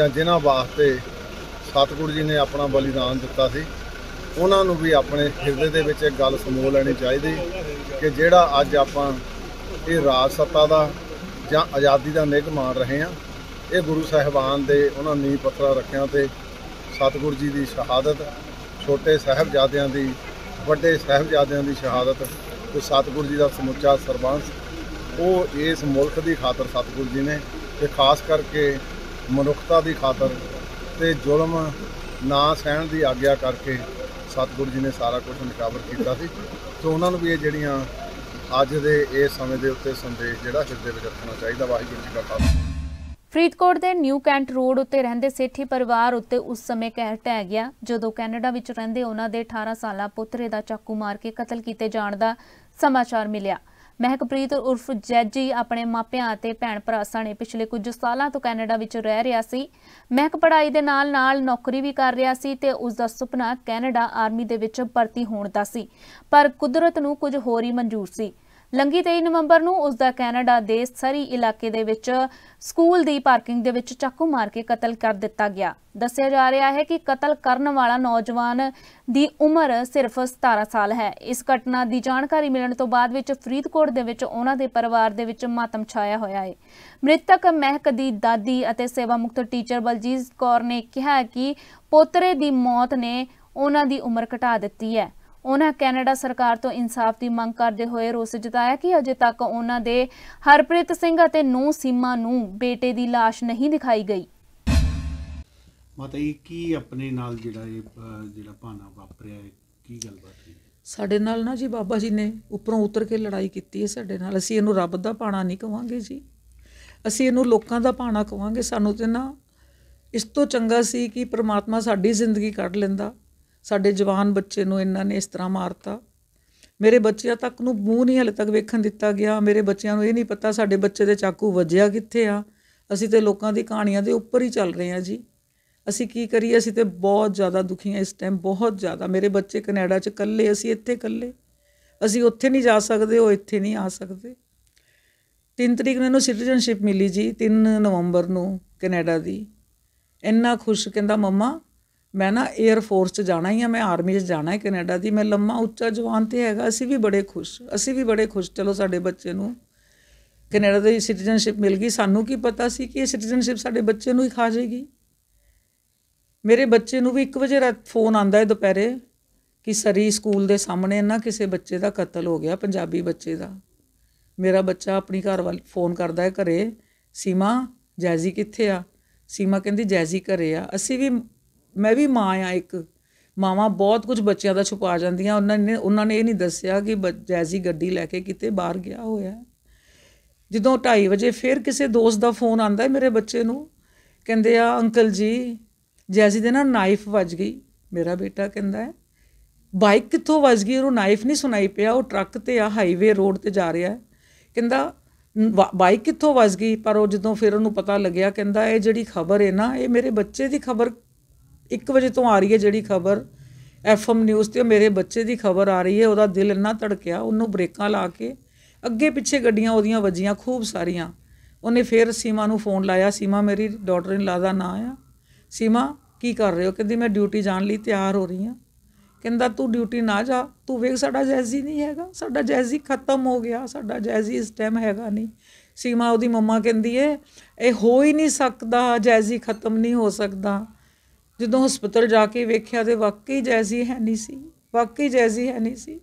ਜਾਂ ਜਿਨ੍ਹਾਂ ਵਾਸਤੇ ਸਤਿਗੁਰੂ ਜੀ ਨੇ ਆਪਣਾ ਬਲੀਦਾਨ ਦਿੱਤਾ ਸੀ ਉਹਨਾਂ ਨੂੰ ਵੀ ਆਪਣੇ ਹਿਰਦੇ ਦੇ ਵਿੱਚ ਇੱਕ ਗੱਲ ਸਮੋ ਲੈਣੀ ਚਾਹੀਦੀ ਕਿ ਜਿਹੜਾ ਅੱਜ ਆਪਾਂ ਇਹ ਰਾਜ ਸੱਤਾ ਦਾ ਜਾਂ ਆਜ਼ਾਦੀ ਦਾ ਨਿਗ ਮਾਨ ਰਹੇ ਆ ਇਹ ਗੁਰੂ ਸਾਹਿਬਾਨ ਦੇ ਉਹਨਾਂ ਨੀਂ ਪੱਥਰਾਂ ਰੱਖਿਆਂ ਤੇ ਸਤਿਗੁਰੂ ਜੀ ਦੀ ਸ਼ਹਾਦਤ ਛੋਟੇ ਸਹਿਬਜ਼ਾਦਿਆਂ ਦੀ ਵੱਡੇ ਸਹਿਬਜ਼ਾਦਿਆਂ ਦੀ ਸ਼ਹਾਦਤ ਤੇ ਸਤਿਗੁਰੂ ਜੀ ਦਾ ਸਮੁੱਚਾ ਸਰਬੰਸ ਉਹ ਇਸ ਮੁਲਕ ਦੀ ਖਾਤਰ ਸਤਿਗੁਰੂ ਜੀ ਨੇ ਤੇ ਖਾਸ ਕਰਕੇ ਮਨੁੱਖਤਾ ਦੀ ਖਾਤਰ ਤੇ ਜ਼ੁਲਮ ਨਾ ਸਹਿਣ ਦੀ ਆਗਿਆ ਕਰਕੇ ਸਤਿਗੁਰੂ ਜੀ ਨੇ ਸਾਰਾ ਕੁਝ ਨਿਕਾਬਰ ਕੀਤਾ ਸੀ ਸੋ ਉਹਨਾਂ ਨੂੰ ਵੀ ਇਹ ਜਿਹੜੀਆਂ ਅੱਜ ਦੇ ਇਸ ਸਮੇਂ ਦੇ ਉੱਤੇ ਸੰਦੇਸ਼ ਜਿਹੜਾ ਹਿਰਦੇ ਵਿੱਚ ਰੱਖਣਾ ਚਾਹੀਦਾ ਵਾਹਿਗੁਰੂ ਜੀ ਕਾ ਖਾਲਸਾ ਫਰੀਦਕੋਟ ਦੇ ਨਿਊ ਕੈਂਟ ਰੋਡ ਉੱਤੇ ਰਹਿੰਦੇ ਸੇਠੀ ਪਰਿਵਾਰ ਉੱਤੇ ਉਸ ਸਮੇਂ ਕਹਿਰ ਟੈ ਗਿਆ ਜਦੋਂ ਕੈਨੇਡਾ ਵਿੱਚ ਰਹਿੰਦੇ ਉਹਨਾਂ ਦੇ 18 ਸਾਲਾ ਪੁੱਤਰੇ ਦਾ ਚਾਕੂ ਮਾਰ ਕੇ ਕਤਲ ਕੀਤੇ ਜਾਣ ਦਾ ਸਮਾਚਾਰ ਮਿਲਿਆ ਮਹਿਕਪ੍ਰੀਤ ਉਰਫ ਜੈਜੀ ਆਪਣੇ ਮਾਪਿਆਂ ਅਤੇ ਭੈਣ ਭਰਾ ਸਣੇ ਪਿਛਲੇ ਕੁਝ ਸਾਲਾਂ ਤੋਂ ਕੈਨੇਡਾ ਵਿੱਚ ਰਹਿ ਰਿਹਾ ਸੀ ਮਹਿਕ ਪੜ੍ਹਾਈ ਦੇ ਨਾਲ-ਨਾਲ ਨੌਕਰੀ ਵੀ ਕਰ ਰਿਹਾ ਸੀ ਤੇ ਉਸ ਦਾ ਸੁਪਨਾ ਕੈਨੇਡਾ ਆਰਮੀ ਦੇ ਵਿੱਚ ਭਰਤੀ ਹੋਣ ਦਾ ਸੀ ਪਰ ਕੁਦਰਤ ਨੂੰ ਕੁਝ ਹੋਰ ਹੀ ਮਨਜ਼ੂਰ ਸੀ ਲੰਗੀ 23 ਨਵੰਬਰ ਨੂੰ ਉਸ ਦਾ ਕੈਨੇਡਾ ਦੇ ਸਰੀ ਇਲਾਕੇ ਦੇ ਵਿੱਚ ਸਕੂਲ ਦੀ ਪਾਰਕਿੰਗ ਦੇ ਵਿੱਚ ਚਾਕੂ ਮਾਰ ਕੇ ਕਤਲ ਕਰ ਦਿੱਤਾ ਗਿਆ ਦੱਸਿਆ ਜਾ ਰਿਹਾ ਹੈ ਕਿ ਕਤਲ ਕਰਨ ਵਾਲਾ ਨੌਜਵਾਨ ਦੀ ਉਮਰ ਸਿਰਫ 17 ਸਾਲ ਹੈ ਇਸ ਘਟਨਾ ਦੀ ਜਾਣਕਾਰੀ ਮਿਲਣ ਤੋਂ ਬਾਅਦ ਵਿੱਚ ਫਰੀਦਕੋਟ ਦੇ ਵਿੱਚ ਉਹਨਾਂ ਦੇ ਪਰਿਵਾਰ ਦੇ ਵਿੱਚ ਮਾਤਮ ਛਾਇਆ ਹੋਇਆ ਹੈ ਮ੍ਰਿਤਕ ਮਹਿਕ ਦੀ ਦਾਦੀ ਅਤੇ ਸੇਵਾ ਮੁਕਤ ਟੀਚਰ ਬਲਜੀਤ ਕੌਰ ਨੇ ਕਿਹਾ ਕਿ ਪੋਤਰੇ ਦੀ ਮੌਤ ਨੇ ਉਹਨਾਂ ਦੀ ਉਮਰ ਘਟਾ ਦਿੱਤੀ ਹੈ ਉਹਨਾਂ ਕੈਨੇਡਾ ਸਰਕਾਰ ਤੋਂ ਇਨਸਾਫ ਦੀ ਮੰਗ ਕਰਦੇ ਹੋਏ ਰੋਸ ਜਤਾਇਆ ਕਿ ਅਜੇ ਤੱਕ ਉਹਨਾਂ ਦੇ ਹਰਪ੍ਰੀਤ ਸਿੰਘ ਅਤੇ ਨੂ ਸੀਮਾ ਨੂੰ ਬੇਟੇ ਦੀ লাশ ਨਹੀਂ ਦਿਖਾਈ ਗਈ ਮਤਈ ਕੀ ਆਪਣੇ ਨਾਲ ਜਿਹੜਾ ਇਹ ਜਿਹੜਾ ਭਾਣਾ ਵਾਪਰਿਆ ਕੀ ਗੱਲਬਾਤ ਹੈ ਸਾਡੇ ਨਾਲ ਨਾ ਜੀ ਬਾਬਾ ਜੀ ਨੇ ਉੱਪਰੋਂ ਉਤਰ ਕੇ ਲੜਾਈ ਕੀਤੀ ਹੈ ਸਾਡੇ ਨਾਲ ਅਸੀਂ ਇਹਨੂੰ ਰੱਬ ਦਾ ਪਾਣਾ ਨਹੀਂ ਕਵਾਂਗੇ ਜੀ ਅਸੀਂ ਇਹਨੂੰ ਲੋਕਾਂ ਦਾ ਪਾਣਾ ਕਵਾਂਗੇ ਸਾਨੂੰ ਤੇ ਨਾ ਇਸ ਤੋਂ ਚੰਗਾ ਸੀ ਕਿ ਪ੍ਰਮਾਤਮਾ ਸਾਡੀ ਜ਼ਿੰਦਗੀ ਕੱਢ ਲੈਂਦਾ ਸਾਡੇ ਜਵਾਨ ਬੱਚੇ ਨੂੰ ਇਹਨਾਂ ਨੇ ਇਸ ਤਰ੍ਹਾਂ ਮਾਰਤਾ ਮੇਰੇ ਬੱਚਿਆਂ ਤੱਕ ਨੂੰ ਮੂੰਹ ਨਹੀਂ ਹਲੇ ਤੱਕ ਵੇਖਣ ਦਿੱਤਾ ਗਿਆ ਮੇਰੇ ਬੱਚਿਆਂ ਨੂੰ ਇਹ ਨਹੀਂ ਪਤਾ ਸਾਡੇ ਬੱਚੇ ਦੇ ਚਾਕੂ ਵੱਜਿਆ ਕਿੱਥੇ ਆ ਅਸੀਂ ਤੇ ਲੋਕਾਂ ਦੀ ਕਹਾਣੀਆਂ ਦੇ ਉੱਪਰ ਹੀ ਚੱਲ ਰਹੇ ਆ ਜੀ ਅਸੀਂ ਕੀ ਕਰੀਏ ਅਸੀਂ ਤੇ ਬਹੁਤ ਜ਼ਿਆਦਾ ਦੁਖੀ ਆ ਇਸ ਟਾਈਮ ਬਹੁਤ ਜ਼ਿਆਦਾ ਮੇਰੇ ਬੱਚੇ ਕੈਨੇਡਾ 'ਚ ਇਕੱਲੇ ਅਸੀਂ ਇੱਥੇ ਇਕੱਲੇ ਅਸੀਂ ਉੱਥੇ ਨਹੀਂ ਜਾ ਸਕਦੇ ਉਹ ਇੱਥੇ ਨਹੀਂ ਆ ਸਕਦੇ 3 ਤਰੀਕ ਨੂੰ ਇਹਨੂੰ ਸਿਟੀਜ਼ਨਸ਼ਿਪ ਮਿਲੀ ਜੀ 3 ਨਵੰਬਰ ਨੂੰ ਕੈਨੇਡਾ ਦੀ ਇੰਨਾ ਖੁਸ਼ ਕਹਿੰਦਾ ਮਮਾ ਮੈਂ ਨਾ 에ਅਰ ਫੋਰਸ 'ਚ ਜਾਣਾ ਹੀ ਆ ਮੈਂ ਆਰਮੀ 'ਚ ਜਾਣਾ ਹੈ ਕੈਨੇਡਾ ਦੀ ਮੈਂ ਲੰਮਾ ਉੱਚਾ ਜਵਾਨ ਤੇ ਹੈਗਾ ਅਸੀਂ ਵੀ ਬੜੇ ਖੁਸ਼ ਅਸੀਂ ਵੀ ਬੜੇ ਖੁਸ਼ ਚਲੋ ਸਾਡੇ ਬੱਚੇ ਨੂੰ ਕੈਨੇਡਾ ਦੀ ਸਿਟੀਜ਼ਨਸ਼ਿਪ ਮਿਲ ਗਈ ਸਾਨੂੰ ਕੀ ਪਤਾ ਸੀ ਕਿ ਇਹ ਸਿਟੀਜ਼ਨਸ਼ਿਪ ਸਾਡੇ ਬੱਚੇ ਨੂੰ ਹੀ ਖਾ ਜਾਏਗੀ ਮੇਰੇ ਬੱਚੇ ਨੂੰ ਵੀ 1 ਵਜੇ ਰਾਤ ਫੋਨ ਆਂਦਾ ਹੈ ਦੁਪਹਿਰੇ ਕਿ ਸਰੀ ਸਕੂਲ ਦੇ ਸਾਹਮਣੇ ਨਾ ਕਿਸੇ ਬੱਚੇ ਦਾ ਕਤਲ ਹੋ ਗਿਆ ਪੰਜਾਬੀ ਬੱਚੇ ਦਾ ਮੇਰਾ ਬੱਚਾ ਆਪਣੀ ਘਰ ਵਾਲ ਫੋਨ ਕਰਦਾ ਹੈ ਘਰੇ ਸੀਮਾ ਜੈਜ਼ੀ ਕਿੱਥੇ ਆ ਸੀਮਾ ਕਹਿੰਦੀ ਜੈਜ਼ੀ ਘਰੇ ਆ ਅਸੀਂ ਵੀ ਮੈਂ ਵੀ ਮਾਂ ਆ ਇੱਕ ਮਾਵਾ ਬਹੁਤ ਕੁਝ ਬੱਚਿਆਂ ਦਾ ਛੁਪਾ ਜਾਂਦੀਆਂ ਉਹਨਾਂ ਨੇ ਉਹਨਾਂ ਨੇ ਇਹ ਨਹੀਂ ਦੱਸਿਆ ਕਿ ਜੈਜ਼ੀ ਗੱਡੀ ਲੈ ਕੇ ਕਿਤੇ ਬਾਹਰ ਗਿਆ ਹੋਇਆ ਜਦੋਂ 2:30 ਵਜੇ ਫਿਰ ਕਿਸੇ ਦੋਸਤ ਦਾ ਫੋਨ ਆਂਦਾ ਹੈ ਮੇਰੇ ਬੱਚੇ ਨੂੰ ਕਹਿੰਦੇ ਆ ਅੰਕਲ ਜੀ ਜੈਜ਼ੀ ਦੇ ਨਾਲ ਨਾਈਫ ਵੱਜ ਗਈ ਮੇਰਾ ਬੇਟਾ ਕਹਿੰਦਾ ਹੈ ਬਾਈਕ ਕਿੱਥੋਂ ਵੱਜ ਗਈ ਉਹ ਨਾਈਫ ਨਹੀਂ ਸੁਣਾਈ ਪਿਆ ਉਹ ਟਰੱਕ ਤੇ ਆ ਹਾਈਵੇ ਰੋਡ ਤੇ ਜਾ ਰਿਹਾ ਕਹਿੰਦਾ ਬਾਈਕ ਕਿੱਥੋਂ ਵੱਜ ਗਈ ਪਰ ਉਹ ਜਦੋਂ ਫਿਰ ਉਹਨੂੰ ਪਤਾ ਲੱਗਿਆ ਕਹਿੰਦਾ ਇਹ ਜਿਹੜੀ ਖਬਰ ਹੈ ਨਾ ਇਹ ਮੇਰੇ ਬੱਚੇ ਦੀ ਖਬਰ 1 ਵਜੇ ਤੋਂ ਆ ਰਹੀ ਹੈ ਜਿਹੜੀ ਖਬਰ ਐਫਐਮ ਨਿਊਜ਼ ਤੇ ਮੇਰੇ ਬੱਚੇ ਦੀ ਖਬਰ ਆ ਰਹੀ ਹੈ ਉਹਦਾ ਦਿਲ ਇੰਨਾ ਧੜਕਿਆ ਉਹਨੂੰ ਬ੍ਰੇਕਾਂ ਲਾ ਕੇ ਅੱਗੇ ਪਿੱਛੇ ਗੱਡੀਆਂ ਉਹਦੀਆਂ ਵੱਜੀਆਂ ਖੂਬ ਸਾਰੀਆਂ ਉਹਨੇ ਫੇਰ ਸੀਮਾ ਨੂੰ ਫੋਨ ਲਾਇਆ ਸੀਮਾ ਮੇਰੀ ਡਾਟਰ ਇਨ ਲਾਦਾ ਨਾ ਆ ਸੀਮਾ ਕੀ ਕਰ ਰਹੇ ਹੋ ਕਹਿੰਦੀ ਮੈਂ ਡਿਊਟੀ ਜਾਣ ਲਈ ਤਿਆਰ ਹੋ ਰਹੀ ਹਾਂ ਕਹਿੰਦਾ ਤੂੰ ਡਿਊਟੀ ਨਾ ਜਾ ਤੂੰ ਵੇਖ ਸਾਡਾ ਜੈਜ਼ੀ ਨਹੀਂ ਹੈਗਾ ਸਾਡਾ ਜੈਜ਼ੀ ਖਤਮ ਹੋ ਗਿਆ ਸਾਡਾ ਜੈਜ਼ੀ ਇਸ ਟਾਈਮ ਹੈਗਾ ਨਹੀਂ ਸੀਮਾ ਉਹਦੀ ਮੰਮਾ ਕਹਿੰਦੀ ਏ ਇਹ ਹੋ ਹੀ ਨਹੀਂ ਸਕਦਾ ਜੈਜ਼ੀ ਖਤਮ ਨਹੀਂ ਹੋ ਸਕਦਾ ਜਦੋਂ ਹਸਪਤਲ ਜਾ ਕੇ ਵੇਖਿਆ ਤੇ ਵਾਕਈ ਜੈਸੀ ਹੈ ਨਹੀਂ ਸੀ ਵਾਕਈ ਜੈਸੀ ਹੈ ਨਹੀਂ ਸੀ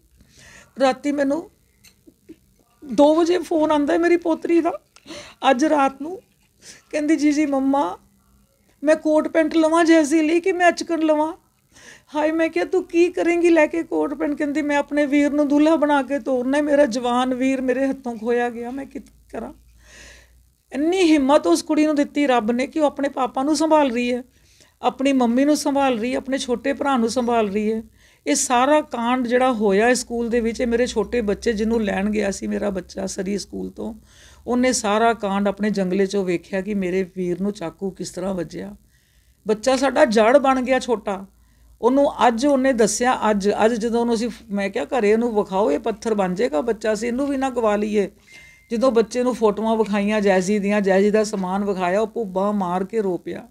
ਰਾਤੀ ਮੈਨੂੰ 2 ਵਜੇ ਫੋਨ ਆਂਦਾ ਹੈ ਮੇਰੀ ਪੋਤਰੀ ਦਾ ਅੱਜ ਰਾਤ ਨੂੰ ਕਹਿੰਦੀ ਜੀ ਜੀ ਮੰਮਾ ਮੈਂ ਕੋਟ ਪੈਂਟ ਲਵਾਂ ਜੈਸੀ ਲਈ ਕਿ ਮੈਂ ਅਚਕਨ ਲਵਾਂ ਹਾਈ ਮੈਂ ਕਿਹਾ ਤੂੰ ਕੀ ਕਰੇਂਗੀ ਲੈ ਕੇ ਕੋਟ ਪੈਂਟ ਕਹਿੰਦੀ ਮੈਂ ਆਪਣੇ ਵੀਰ ਨੂੰ ਦੁੱਲਾ ਬਣਾ ਕੇ ਤੋਰਨਾ ਮੇਰਾ ਜਵਾਨ ਵੀਰ ਮੇਰੇ ਹੱਥੋਂ ਖੋਇਆ ਗਿਆ ਮੈਂ ਕੀ ਕਰਾਂ ਇੰਨੀ ਹਿੰਮਤ ਉਸ ਕੁੜੀ ਨੂੰ ਦਿੱਤੀ ਰੱਬ ਨੇ ਕਿ ਉਹ ਆਪਣੇ ਪਾਪਾ ਨੂੰ ਸੰਭਾਲ ਰਹੀ ਹੈ ਆਪਣੀ ਮੰਮੀ ਨੂੰ ਸੰਭਾਲ ਰਹੀ ਹੈ ਆਪਣੇ ਛੋਟੇ ਭਰਾ ਨੂੰ ਸੰਭਾਲ ਰਹੀ ਹੈ ਇਹ ਸਾਰਾ ਕਾਂਡ ਜਿਹੜਾ ਹੋਇਆ ਸਕੂਲ ਦੇ ਵਿੱਚ ਇਹ ਮੇਰੇ ਛੋਟੇ ਬੱਚੇ ਜਿਹਨੂੰ ਲੈਣ ਗਿਆ ਸੀ ਮੇਰਾ ਬੱਚਾ ਸਰੀ ਸਕੂਲ ਤੋਂ ਉਹਨੇ ਸਾਰਾ ਕਾਂਡ ਆਪਣੇ ਜੰਗਲੇ 'ਚੋਂ ਵੇਖਿਆ ਕਿ ਮੇਰੇ ਵੀਰ ਨੂੰ ਚਾਕੂ ਕਿਸ ਤਰ੍ਹਾਂ ਵੱਜਿਆ ਬੱਚਾ ਸਾਡਾ ਜੜ ਬਣ ਗਿਆ ਛੋਟਾ ਉਹਨੂੰ ਅੱਜ ਉਹਨੇ ਦੱਸਿਆ ਅੱਜ ਅੱਜ ਜਦੋਂ ਉਹਨੂੰ ਅਸੀਂ ਮੈਂ ਕਿਹਾ ਘਰੇ ਉਹਨੂੰ ਵਿਖਾਓ ਇਹ ਪੱਥਰ ਬਣ ਜਾਏਗਾ ਬੱਚਾ ਸੀ ਇਹਨੂੰ ਵੀ ਨਾ ਗਵਾ ਲਈਏ ਜਦੋਂ ਬੱਚੇ ਨੂੰ ਫੋਟੋਆਂ ਵਿਖਾਈਆਂ ਜੈਜ਼ੀ ਦੀਆਂ ਜੈਜ਼ੀ ਦਾ ਸਮਾਨ ਵਿਖਾਇਆ ਉਹ ਭੁੱਬਾ ਮਾਰ ਕੇ ਰੋ ਪਿਆ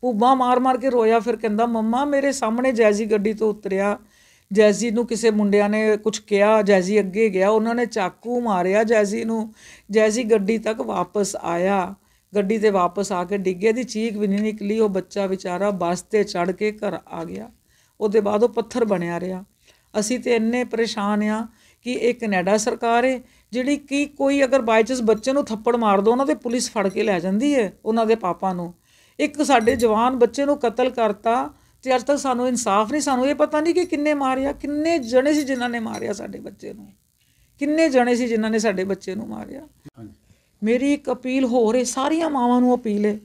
ਭੂਬਾ ਮਾਰ-ਮਾਰ ਕੇ ਰੋਇਆ ਫਿਰ ਕਹਿੰਦਾ ਮੰਮਾ ਮੇਰੇ ਸਾਹਮਣੇ ਜੈਜ਼ੀ ਗੱਡੀ ਤੋਂ ਉਤਰਿਆ ਜੈਜ਼ੀ ਨੂੰ ਕਿਸੇ ਮੁੰਡਿਆਂ ਨੇ ਕੁਝ ਕਿਹਾ ਜੈਜ਼ੀ ਅੱਗੇ ਗਿਆ ਉਹਨਾਂ ਨੇ ਚਾਕੂ ਮਾਰਿਆ ਜੈਜ਼ੀ ਨੂੰ ਜੈਜ਼ੀ ਗੱਡੀ ਤੱਕ ਵਾਪਸ ਆਇਆ ਗੱਡੀ ਤੇ ਵਾਪਸ ਆ ਕੇ ਡਿੱਗੇ ਦੀ ਚੀਕ ਵੀ ਨਹੀਂ ਨਿਕਲੀ ਉਹ ਬੱਚਾ ਵਿਚਾਰਾ ਬੱਸ ਤੇ ਚੜ ਕੇ ਘਰ ਆ ਗਿਆ ਉਹਦੇ ਬਾਅਦ ਉਹ ਪੱਥਰ ਬਣਿਆ ਰਿਹਾ ਅਸੀਂ ਤੇ ਇੰਨੇ ਪਰੇਸ਼ਾਨ ਆ ਕਿ ਇਹ ਕੈਨੇਡਾ ਸਰਕਾਰ ਹੈ ਜਿਹੜੀ ਕਿ ਕੋਈ ਅਗਰ ਬਾਈਚਸ ਬੱਚੇ ਨੂੰ ਥੱਪੜ ਮਾਰ ਦੋ ਉਹਨਾਂ ਦੇ ਪੁਲਿਸ ਫੜ ਕੇ ਲੈ ਜਾਂਦੀ ਹੈ ਉਹਨਾਂ ਦੇ ਪਾਪਾ ਨੂੰ ਇੱਕ ਸਾਡੇ ਜਵਾਨ ਬੱਚੇ ਨੂੰ ਕਤਲ ਕਰਤਾ ਤੇ ਅੱਜ ਤੱਕ ਸਾਨੂੰ ਇਨਸਾਫ ਨਹੀਂ ਸਾਨੂੰ ਇਹ ਪਤਾ ਨਹੀਂ ਕਿ ਕਿੰਨੇ ਮਾਰਿਆ ਕਿੰਨੇ ਜਣੇ ਸੀ ਜਿਨ੍ਹਾਂ ਨੇ ਮਾਰਿਆ ਸਾਡੇ ਬੱਚੇ ਨੂੰ ਕਿੰਨੇ ਜਣੇ ਸੀ ਜਿਨ੍ਹਾਂ ਨੇ ਸਾਡੇ ਬੱਚੇ ਨੂੰ ਮਾਰਿਆ ਮੇਰੀ ਇੱਕ ਅਪੀਲ ਹੋਰ ਹੈ ਸਾਰੀਆਂ ਮਾਵਾਂ ਨੂੰ ਅਪੀਲ ਹੈ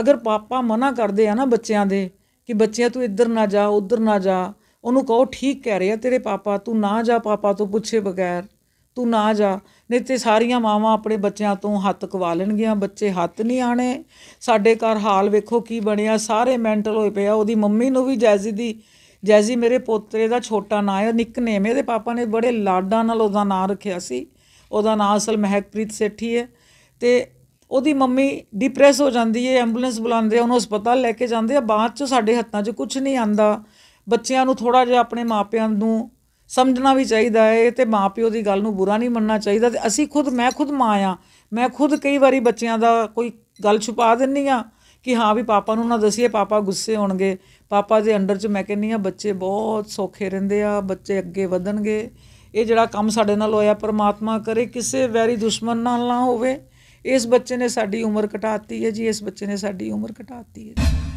ਅਗਰ ਪਾਪਾ ਮਨਾ ਕਰਦੇ ਆ ਨਾ ਬੱਚਿਆਂ ਦੇ ਕਿ ਬੱਚਿਆਂ ਤੂੰ ਇੱਧਰ ਨਾ ਜਾ ਉੱਧਰ ਨਾ ਜਾ ਉਹਨੂੰ ਕਹੋ ਠੀਕ ਕਹਿ ਰਿਹਾ ਤੇਰੇ ਪਾਪਾ ਤੂੰ ਨਾ ਜਾ ਪਾਪਾ ਤੋਂ ਪੁੱਛੇ ਬਗੈਰ ਤੂੰ ਨਾ ਜਾ ਨਹੀਂ ਤੇ ਸਾਰੀਆਂ ਮਾਵਾਂ ਆਪਣੇ ਬੱਚਿਆਂ ਤੋਂ ਹੱਥ ਕਵਾ ਲੈਣਗੀਆਂ ਬੱਚੇ ਹੱਥ ਨਹੀਂ ਆਣੇ ਸਾਡੇ ਘਰ ਹਾਲ ਵੇਖੋ ਕੀ ਬਣਿਆ ਸਾਰੇ ਮੈਂਟਲ ਹੋਏ ਪਿਆ ਉਹਦੀ ਮੰਮੀ ਨੂੰ ਵੀ ਜੈਜ਼ੀ ਦੀ ਜੈਜ਼ੀ ਮੇਰੇ ਪੋਤਰੇ ਦਾ ਛੋਟਾ ਨਾਂ ਹੈ ਨੇਮ ਇਹਦੇ ਪਾਪਾ ਨੇ ਬੜੇ ਲਾਡਾਂ ਨਾਲ ਉਹਦਾ ਨਾਂ ਰੱਖਿਆ ਸੀ ਉਹਦਾ ਨਾਂ ਅਸਲ ਮਹਿਕਪ੍ਰੀਤ ਸੇਠੀ ਹੈ ਤੇ ਉਹਦੀ ਮੰਮੀ ਡਿਪਰੈਸ ਹੋ ਜਾਂਦੀ ਹੈ ਐਂਬੂਲੈਂਸ ਬੁਲਾਉਂਦੇ ਆ ਉਹਨੂੰ ਹਸਪਤਾਲ ਲੈ ਕੇ ਜਾਂਦੇ ਆ ਬਾਅਦ ਚ ਸਾਡੇ ਹੱਥਾਂ 'ਚ ਕੁਝ ਨਹੀਂ ਆਂਦਾ ਬੱਚਿਆਂ ਨੂੰ ਥੋੜਾ ਜਿਹਾ ਆਪਣੇ ਮਾਪਿਆਂ ਨੂੰ ਸਮਝਣਾ ਵੀ ਚਾਹੀਦਾ ਹੈ ਤੇ ਮਾਪਿਓ ਦੀ ਗੱਲ ਨੂੰ ਬੁਰਾ ਨਹੀਂ ਮੰਨਣਾ ਚਾਹੀਦਾ ਤੇ ਅਸੀਂ ਖੁਦ ਮੈਂ ਖੁਦ ਮਾਂ ਆ ਮੈਂ ਖੁਦ ਕਈ ਵਾਰੀ ਬੱਚਿਆਂ ਦਾ ਕੋਈ ਗੱਲ ਛੁਪਾ ਦਿੰਨੀ ਆ ਕਿ ਹਾਂ ਵੀ ਪਾਪਾ ਨੂੰ ਨਾ ਦਸੀਏ ਪਾਪਾ ਗੁੱਸੇ ਹੋਣਗੇ ਪਾਪਾ ਦੇ ਅੰਡਰ 'ਚ ਮੈਂ ਕਹਿੰਨੀ ਆ ਬੱਚੇ ਬਹੁਤ ਸੌਖੇ ਰਹਿੰਦੇ ਆ ਬੱਚੇ ਅੱਗੇ ਵਧਣਗੇ ਇਹ ਜਿਹੜਾ ਕੰਮ ਸਾਡੇ ਨਾਲ ਹੋਇਆ ਪਰਮਾਤਮਾ ਕਰੇ ਕਿਸੇ ਵੈਰੀ ਦੁਸ਼ਮਣ ਨਾਲ ਨਾ ਹੋਵੇ ਇਸ ਬੱਚੇ ਨੇ ਸਾਡੀ ਉਮਰ ਘਟਾਤੀ ਹੈ ਜੀ ਇਸ ਬੱਚੇ ਨੇ ਸਾਡੀ ਉਮਰ ਘਟਾਤੀ ਹੈ